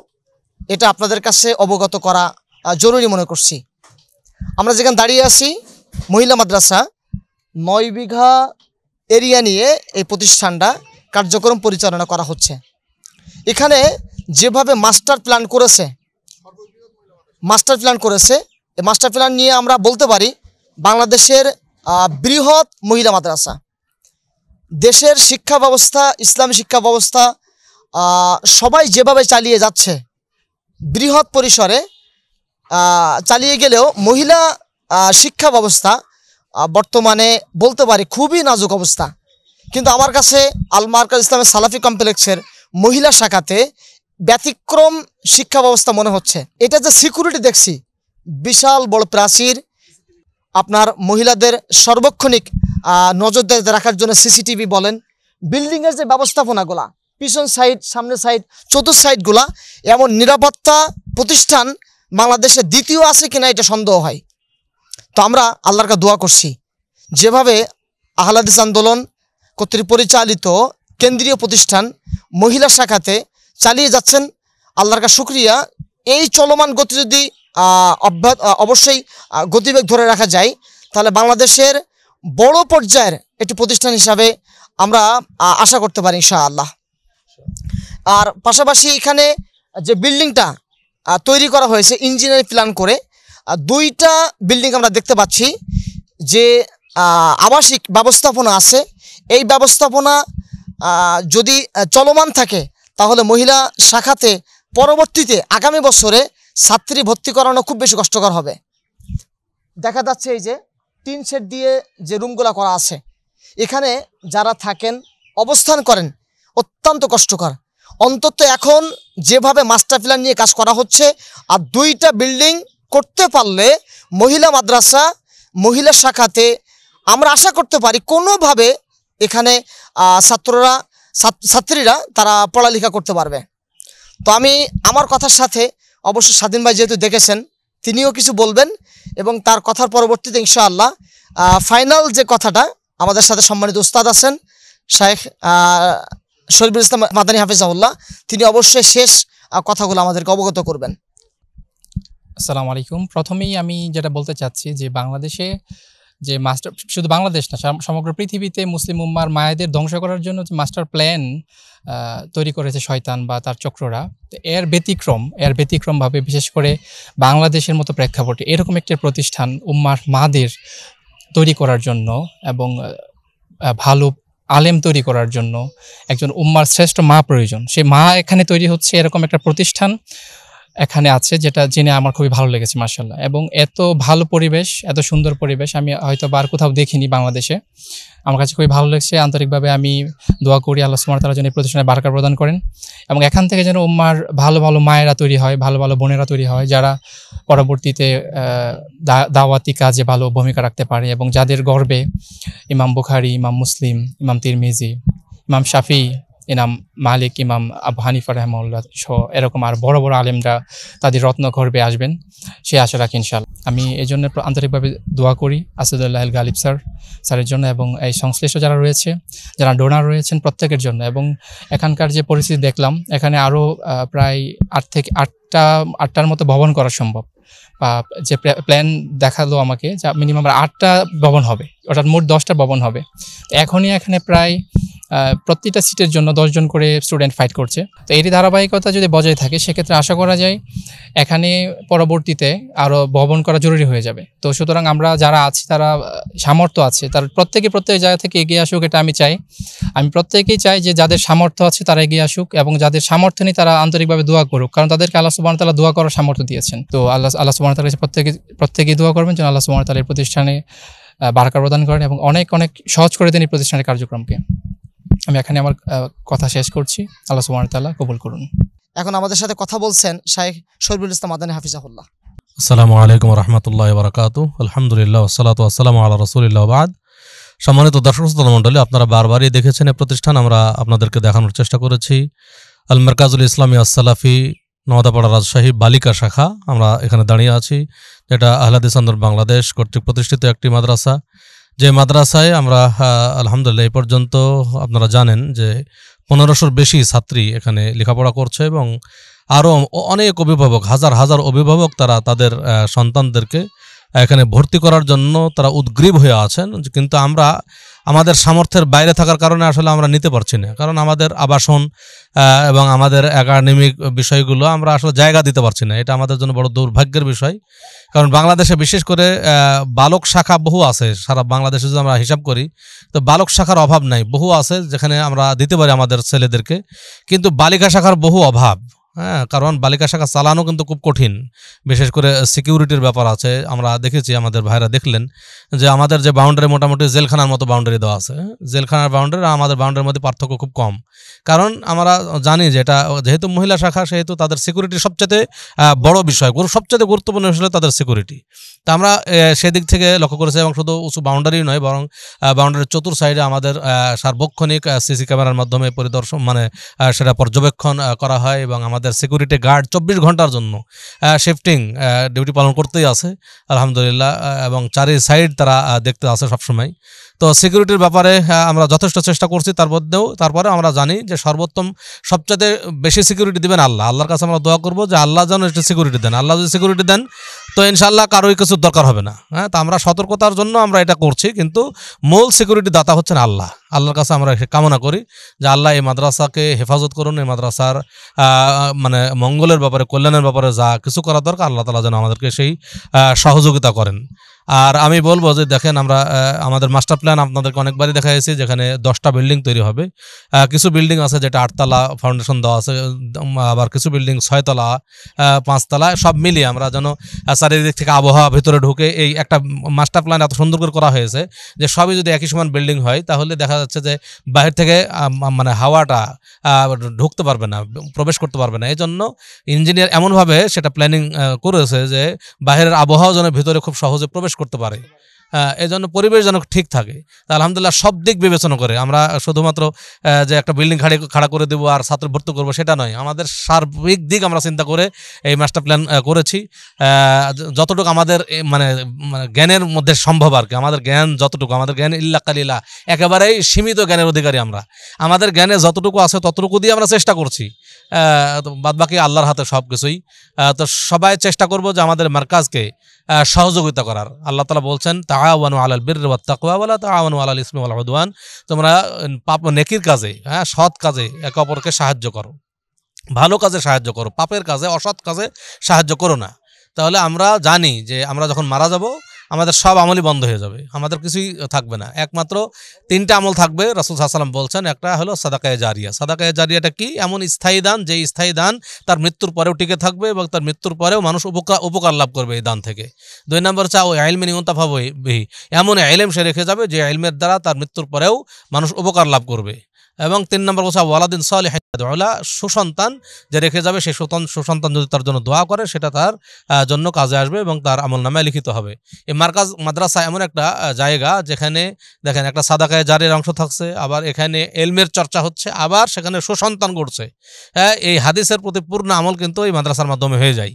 [SPEAKER 3] এটা আপনাদের কাছে অবগত করা জরুরি মনে করছি আমরা যেখানে দাঁড়িয়ে আছি মহিলা মাদ্রাসা নয় বিঘা এরিয়া নিয়ে এই প্রতিষ্ঠানটা কার্যক্রম পরিচালনা করা হচ্ছে এখানে যেভাবে মাস্টার প্ল্যান করেছে মাস্টার প্ল্যান করেছে মাস্টার প্ল্যান নিয়ে আমরা বলতে পারি বাংলাদেশের বৃহৎ মহিলা মাদ্রাসা দেশের শিক্ষা ব্যবস্থা ইসলামী শিক্ষা ব্যবস্থা সবাই যেভাবে চালিয়ে যাচ্ছে বৃহৎ পরিসরে চালিয়ে গেলেও মহিলা শিক্ষা ব্যবস্থা বর্তমানে বলতে পারি খুবই নাজুক অবস্থা কিন্তু আমার কাছে আলমার্কাজ ইসলামের সালাফি কমপ্লেক্সের মহিলা শাখাতে ব্যতিক্রম শিক্ষা ব্যবস্থা মনে হচ্ছে এটা যে সিকিউরিটি দেখছি বিশাল বড় প্রাচীর আপনার মহিলাদের সর্বক্ষণিক নজরদারিতে রাখার জন্য সিসিটিভি বলেন বিল্ডিংয়ের যে ব্যবস্থাপনাগুলা পিছন সাইড সামনের সাইড চতুর্থ সাইডগুলা এমন নিরাপত্তা প্রতিষ্ঠান বাংলাদেশে দ্বিতীয় আছে কিনা এটা সন্দেহ হয় তো আমরা কা দোয়া করছি যেভাবে আহলাদিস আন্দোলন কর্তৃক পরিচালিত কেন্দ্রীয় প্রতিষ্ঠান মহিলা শাখাতে চালিয়ে যাচ্ছেন আল্লাহর কা শুক্রিয়া এই চলমান গতি যদি অব্যাহত অবশ্যই গতিবেগ ধরে রাখা যায় তাহলে বাংলাদেশের বড় পর্যায়ের একটি প্রতিষ্ঠান হিসাবে আমরা আশা করতে পারি ইনশাআল্লাহ আর পাশাপাশি এখানে যে বিল্ডিংটা তৈরি করা হয়েছে ইঞ্জিনিয়ারিং প্ল্যান করে দুইটা বিল্ডিং আমরা দেখতে পাচ্ছি যে আবাসিক ব্যবস্থাপনা আছে এই ব্যবস্থাপনা যদি চলমান থাকে তাহলে মহিলা শাখাতে পরবর্তীতে আগামী বছরে ছাত্রী ভর্তি করানো খুব বেশি কষ্টকর হবে দেখা যাচ্ছে এই যে টিন শেড দিয়ে যে রুমগুলো করা আছে এখানে যারা থাকেন অবস্থান করেন অত্যন্ত কষ্টকর অন্তত এখন যেভাবে মাস্টার প্ল্যান নিয়ে কাজ করা হচ্ছে আর দুইটা বিল্ডিং করতে পারলে মহিলা মাদ্রাসা মহিলা শাখাতে আমরা আশা করতে পারি কোনোভাবে এখানে ছাত্ররা ছাত্রীরা তারা পড়ালেখা করতে পারবে তো আমি আমার কথার সাথে অবশ্য স্বাধীন ভাই যেহেতু দেখেছেন তিনিও কিছু বলবেন এবং তার কথার পরবর্তীতে আল্লাহ ফাইনাল যে কথাটা আমাদের সাথে সম্মানিত উস্তাদ আছেন শাহেখ শরীফুল ইসলাম মাদানী হাফিজাউল্লাহ তিনি অবশ্যই শেষ কথাগুলো আমাদেরকে অবগত করবেন
[SPEAKER 4] আসসালামু আলাইকুম প্রথমেই আমি যেটা বলতে চাচ্ছি যে বাংলাদেশে যে মাস্টার শুধু বাংলাদেশ না সমগ্র পৃথিবীতে মুসলিম উম্মার মায়েদের ধ্বংস করার জন্য যে মাস্টার প্ল্যান তৈরি করেছে শয়তান বা তার চক্ররা এর ব্যতিক্রম এর ব্যতিক্রমভাবে বিশেষ করে বাংলাদেশের মতো প্রেক্ষাপটে এরকম একটি প্রতিষ্ঠান উম্মার মাদের তৈরি করার জন্য এবং ভালো আলেম তৈরি করার জন্য একজন উম্মার শ্রেষ্ঠ মা প্রয়োজন সেই মা এখানে তৈরি হচ্ছে এরকম একটা প্রতিষ্ঠান এখানে আছে যেটা জেনে আমার খুবই ভালো লেগেছে মার্শাল্লাহ এবং এত ভালো পরিবেশ এত সুন্দর পরিবেশ আমি হয়তো বার কোথাও দেখিনি বাংলাদেশে আমার কাছে খুবই ভালো লেগেছে আন্তরিকভাবে আমি দোয়া করি আল্লাহ সুমার তারা এই প্রতিষ্ঠানে বারকার প্রদান করেন এবং এখান থেকে যেন উম্মার ভালো ভালো মায়েরা তৈরি হয় ভালো ভালো বোনেরা তৈরি হয় যারা পরবর্তীতে দাওয়াতি কাজে ভালো ভূমিকা রাখতে পারে এবং যাদের গর্বে ইমাম বুখারি ইমাম মুসলিম ইমাম তিরমিজি ইমাম শাফি ইনাম মালিক ইমাম আবু হানিফা রহমউল্লাহ সহ এরকম আর বড় বড় আলেমরা তাদের রত্নগর্বে আসবেন সে আশা রাখি ইনশাল আমি এই জন্য আন্তরিকভাবে দোয়া করি আসাদুল্লাহ গালিব স্যার স্যারের জন্য এবং এই সংশ্লিষ্ট যারা রয়েছে যারা ডোনার রয়েছেন প্রত্যেকের জন্য এবং এখানকার যে পরিস্থিতি দেখলাম এখানে আরও প্রায় আট থেকে আটটা আটটার মতো ভবন করা সম্ভব বা যে প্ল্যান দেখালো আমাকে যা মিনিমাম আটটা ভবন হবে অর্থাৎ মোট দশটা ভবন হবে এখনই এখানে প্রায় প্রতিটা সিটের জন্য দশজন করে স্টুডেন্ট ফাইট করছে তো এটি ধারাবাহিকতা যদি বজায় থাকে সেক্ষেত্রে আশা করা যায় এখানে পরবর্তীতে আরও ভবন করা জরুরি হয়ে যাবে তো সুতরাং আমরা যারা আছি তারা সামর্থ্য আছে তার প্রত্যেকে প্রত্যেক জায়গা থেকে এগিয়ে আসুক এটা আমি চাই আমি প্রত্যেকেই চাই যে যাদের সামর্থ্য আছে তারা এগিয়ে আসুক এবং যাদের সামর্থ্য নেই তারা আন্তরিকভাবে দোয়া করুক কারণ তাদেরকে আল্লাহ সুবাহ তালা দোয়া করার সামর্থ্য দিয়েছেন তো আল্লাহ আল্লাহ সুবাহ তালা প্রত্যেকে প্রত্যেকেই দোয়া করবেন যেন আল্লাহ সুবাহ তালের প্রতিষ্ঠানে বারাকা প্রদান করেন এবং অনেক অনেক সহজ করে দেন এই প্রতিষ্ঠানের কার্যক্রমকে আমি এখানে আমার কথা শেষ করছি আল্লাহ সুমান
[SPEAKER 3] তাল্লাহ কবুল করুন এখন আমাদের সাথে কথা বলছেন শাহেখ শরীফুল ইসলাম আদানী হাফিজাহুল্লাহ
[SPEAKER 5] আসসালামু আলাইকুম রহমতুল্লাহ বারকাত আলহামদুলিল্লাহ সালাত আসসালাম আল্লাহ রসুলিল্লাহ বাদ সম্মানিত দর্শক মণ্ডলী আপনারা বারবারই দেখেছেন এ প্রতিষ্ঠান আমরা আপনাদেরকে দেখানোর চেষ্টা করেছি আল মার্কাজুল ইসলামী আসসালাফি নওয়াদাপাড়া রাজশাহী বালিকা শাখা আমরা এখানে দাঁড়িয়ে আছি যেটা আহলাদিস আন্দোলন বাংলাদেশ কর্তৃক প্রতিষ্ঠিত একটি মাদ্রাসা যে মাদ্রাসায় আমরা আলহামদুলিল্লাহ এই পর্যন্ত আপনারা জানেন যে পনেরোশোর বেশি ছাত্রী এখানে লেখাপড়া করছে এবং আরও অনেক অভিভাবক হাজার হাজার অভিভাবক তারা তাদের সন্তানদেরকে এখানে ভর্তি করার জন্য তারা উদ্গ্রীব হয়ে আছেন কিন্তু আমরা আমাদের সামর্থ্যের বাইরে থাকার কারণে আসলে আমরা নিতে পারছি না কারণ আমাদের আবাসন এবং আমাদের একাডেমিক বিষয়গুলো আমরা আসলে জায়গা দিতে পারছি না এটা আমাদের জন্য বড় দুর্ভাগ্যের বিষয় কারণ বাংলাদেশে বিশেষ করে বালক শাখা বহু আছে সারা বাংলাদেশে যদি আমরা হিসাব করি তো বালক শাখার অভাব নাই বহু আছে যেখানে আমরা দিতে পারি আমাদের ছেলেদেরকে কিন্তু বালিকা শাখার বহু অভাব হ্যাঁ কারণ বালিকা শাখা চালানো কিন্তু খুব কঠিন বিশেষ করে সিকিউরিটির ব্যাপার আছে আমরা দেখেছি আমাদের ভাইরা দেখলেন যে আমাদের যে বাউন্ডারি মোটামুটি জেলখানার মতো বাউন্ডারি দেওয়া আছে জেলখানার বাউন্ডারি আর আমাদের বাউন্ডারির মধ্যে পার্থক্য খুব কম কারণ আমরা জানি যে এটা যেহেতু মহিলা শাখা সেহেতু তাদের সিকিউরিটি সবচেয়ে বড় বিষয় সবচেয়ে গুরুত্বপূর্ণ বিষয় তাদের সিকিউরিটি তা আমরা সেদিক থেকে লক্ষ্য করেছি এবং শুধু উঁচু বাউন্ডারি নয় বরং বাউন্ডারির চতুর সাইডে আমাদের সার্বক্ষণিক সিসি ক্যামেরার মাধ্যমে পরিদর্শন মানে সেটা পর্যবেক্ষণ করা হয় এবং আমাদের সিকিউরিটি গার্ড চব্বিশ ঘন্টার জন্য শিফটিং ডিউটি পালন করতেই আছে আলহামদুলিল্লাহ এবং চারি সাইড তারা দেখতে আসে সবসময় তো সিকিউরিটির ব্যাপারে হ্যাঁ, আমরা যথেষ্ট চেষ্টা করছি তার মধ্যেও তারপরে আমরা জানি যে সর্বোত্তম সবচেয়ে বেশি সিকিউরিটি দেবেন আল্লাহ আল্লাহর কাছে আমরা দোয়া করবো যে আল্লাহ যেন একটু সিকিউরিটি দেন আল্লাহ যদি সিকিউরিটি দেন তো ইনশাল্লাহ কারোই কিছু দরকার হবে না হ্যাঁ তা আমরা সতর্কতার জন্য আমরা এটা করছি কিন্তু মূল সিকিউরিটি দাতা হচ্ছেন আল্লাহ আল্লাহর কাছে আমরা কামনা করি যে আল্লাহ এই মাদ্রাসাকে হেফাজত করুন এই মাদ্রাসার মানে মঙ্গলের ব্যাপারে কল্যাণের ব্যাপারে যা কিছু করা দরকার আল্লাহ তালা যেন আমাদেরকে সেই সহযোগিতা করেন আর আমি বলবো যে দেখেন আমরা আমাদের মাস্টার প্ল্যান আপনাদেরকে অনেকবারই দেখা গেছে যেখানে দশটা বিল্ডিং তৈরি হবে কিছু বিল্ডিং আছে যেটা আটতলা ফাউন্ডেশন দেওয়া আছে আবার কিছু বিল্ডিং ছয়তলা পাঁচতলা সব মিলিয়ে আমরা যেন চারিদিক থেকে আবহাওয়া ভিতরে ঢুকে এই একটা মাস্টার প্ল্যান এত সুন্দর করে করা হয়েছে যে সবই যদি একই সমান বিল্ডিং হয় তাহলে দেখা যাচ্ছে যে বাহির থেকে মানে হাওয়াটা ঢুকতে পারবে না প্রবেশ করতে পারবে না এই জন্য ইঞ্জিনিয়ার এমনভাবে সেটা প্ল্যানিং করেছে যে বাহিরের আবহাওয়া যেন ভিতরে খুব সহজে প্রবেশ প্রবেশ করতে পারে এই জন্য পরিবেশ যেন ঠিক থাকে তা আলহামদুলিল্লাহ সব দিক বিবেচনা করে আমরা শুধুমাত্র যে একটা বিল্ডিং খাড়ি খাড়া করে দেবো আর ছাত্র ভর্তি করবো সেটা নয় আমাদের সার্বিক দিক আমরা চিন্তা করে এই মাস্টার প্ল্যান করেছি যতটুকু আমাদের মানে, মানে জ্ঞানের মধ্যে সম্ভব আর কি আমাদের জ্ঞান যতটুকু আমাদের জ্ঞান ইল্লা কালিল্লা একেবারেই সীমিত জ্ঞানের অধিকারী আমরা আমাদের জ্ঞানে যতটুকু আছে ততটুকু দিয়ে আমরা চেষ্টা করছি বাদবাকি আল্লাহর হাতে সব কিছুই তো সবাই চেষ্টা করব যে আমাদের মার্কাজকে সহযোগিতা করার আল্লাহ তালা বলছেন তাহাওয়ানু আলাল বীর তাকুয়াওয়ালা তাহাওয়ানু আলাল ইসমিম আল আদওয়ান তোমরা পাপ নেকির কাজে হ্যাঁ সৎ কাজে একে অপরকে সাহায্য করো ভালো কাজে সাহায্য করো পাপের কাজে অসৎ কাজে সাহায্য করো না তাহলে আমরা জানি যে আমরা যখন মারা যাব আমাদের সব আমলই বন্ধ হয়ে যাবে আমাদের কিছুই থাকবে না একমাত্র তিনটা আমল থাকবে রাসুল সাল্লাম বলছেন একটা হলো সাদাকায় জারিয়া সাদাকায় জারিয়াটা কি এমন স্থায়ী দান যে স্থায়ী দান তার মৃত্যুর পরেও টিকে থাকবে এবং তার মৃত্যুর পরেও মানুষ উপকার উপকার লাভ করবে এই দান থেকে দুই নম্বর চা ওই আইলমে নিমন্তাফাবি এমন আইলেম সে রেখে যাবে যে আইলমের দ্বারা তার মৃত্যুর পরেও মানুষ উপকার লাভ করবে এবং তিন নম্বর কথা ওয়ালাদিন সালেহ দোলা সুসন্তান যে রেখে যাবে সেই সুতন সুসন্তান যদি তার জন্য দোয়া করে সেটা তার জন্য কাজে আসবে এবং তার আমল নামে লিখিত হবে এই মার্কাজ মাদ্রাসা এমন একটা জায়গা যেখানে দেখেন একটা সাদাকায় জারের অংশ থাকছে আবার এখানে এলমের চর্চা হচ্ছে আবার সেখানে সুসন্তান গড়ছে হ্যাঁ এই হাদিসের প্রতি পূর্ণ আমল কিন্তু এই মাদ্রাসার মাধ্যমে হয়ে যায়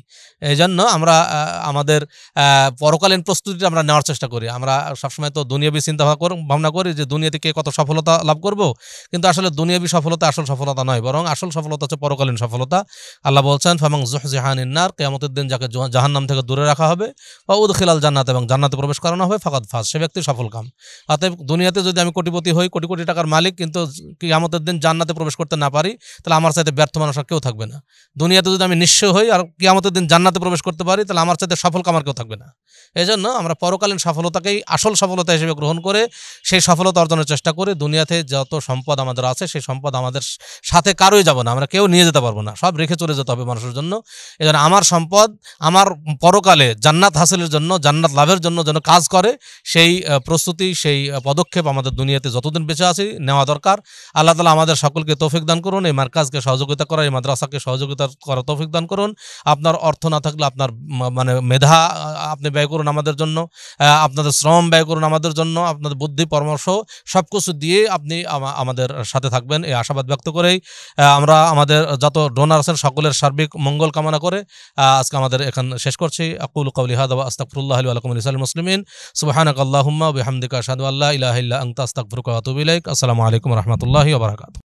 [SPEAKER 5] এই জন্য আমরা আমাদের পরকালীন প্রস্তুতি আমরা নেওয়ার চেষ্টা করি আমরা সবসময় তো দুনিয়াবি চিন্তা ভাবনা করি যে দুনিয়াতে কে কত সফলতা লাভ করব কিন্তু আসলে দুনিয়াবী সফলতা আসল সফলতা নয় বরং আসল সফলতা হচ্ছে পরকালীন সফলতা আল্লাহ বলছেন ফামাং জুহজিহান ইন্নার কেয়ামতের দিন যাকে জাহান্নাম থেকে দূরে রাখা হবে বা উদ খিলাল জান্নাত এবং জান্নাতে প্রবেশ করানো হবে ফাকাত ফাঁস সে ব্যক্তি সফল কাম অতএব দুনিয়াতে যদি আমি কোটিপতি হই কোটি কোটি টাকার মালিক কিন্তু কেয়ামতের দিন জান্নাতে প্রবেশ করতে না পারি তাহলে আমার সাথে ব্যর্থ মানুষ আর কেউ থাকবে না দুনিয়াতে যদি আমি নিঃস্ব হই আর কেয়ামতের দিন জান্নাতে প্রবেশ করতে পারি তাহলে আমার সাথে সফল কামার কেউ থাকবে না এই জন্য আমরা পরকালীন সফলতাকেই আসল সফলতা হিসেবে গ্রহণ করে সেই সফলতা অর্জনের চেষ্টা করে দুনিয়াতে যত সম্পদ আমাদের আছে সেই সম্পদ আমাদের সাথে কারোই যাব না আমরা কেউ নিয়ে যেতে পারবো না সব রেখে চলে যেতে হবে মানুষের জন্য এই আমার সম্পদ আমার পরকালে জান্নাত হাসিলের জন্য জান্নাত লাভের জন্য যেন কাজ করে সেই প্রস্তুতি সেই পদক্ষেপ আমাদের দুনিয়াতে যতদিন বেঁচে আছি নেওয়া দরকার আল্লাহ তালা আমাদের সকলকে তৌফিক দান করুন এই মার্কাজকে সহযোগিতা করা এই মাদ্রাসাকে সহযোগিতা করা তৌফিক দান করুন আপনার অর্থ না থাকলে আপনার মানে মেধা আপনি ব্যয় করুন আমাদের জন্য আপনাদের শ্রম ব্যয় করুন আমাদের জন্য আপনাদের বুদ্ধি পরামর্শ সব কিছু দিয়ে আপনি আমাদের সাথে থাকবেন এই আশাবাদ ব্যক্ত করেই আমরা আমাদের যত ডোনার আছেন সকলের সার্বিক মঙ্গল কামনা করে আজকে আমাদের এখান শেষ করছি আকুল কবলিহাদ আস্তাকফুল্লাহ আলকুম ইসলাম মুসলিমিন সুবাহানক আল্লাহম্মা বিহামদিকা সাদু আল্লাহ ইলাহ ইল্লা আংতা আস্তাকফুরকা আসসালামু আলাইকুম রহমতুল্লাহি ওবরাকাত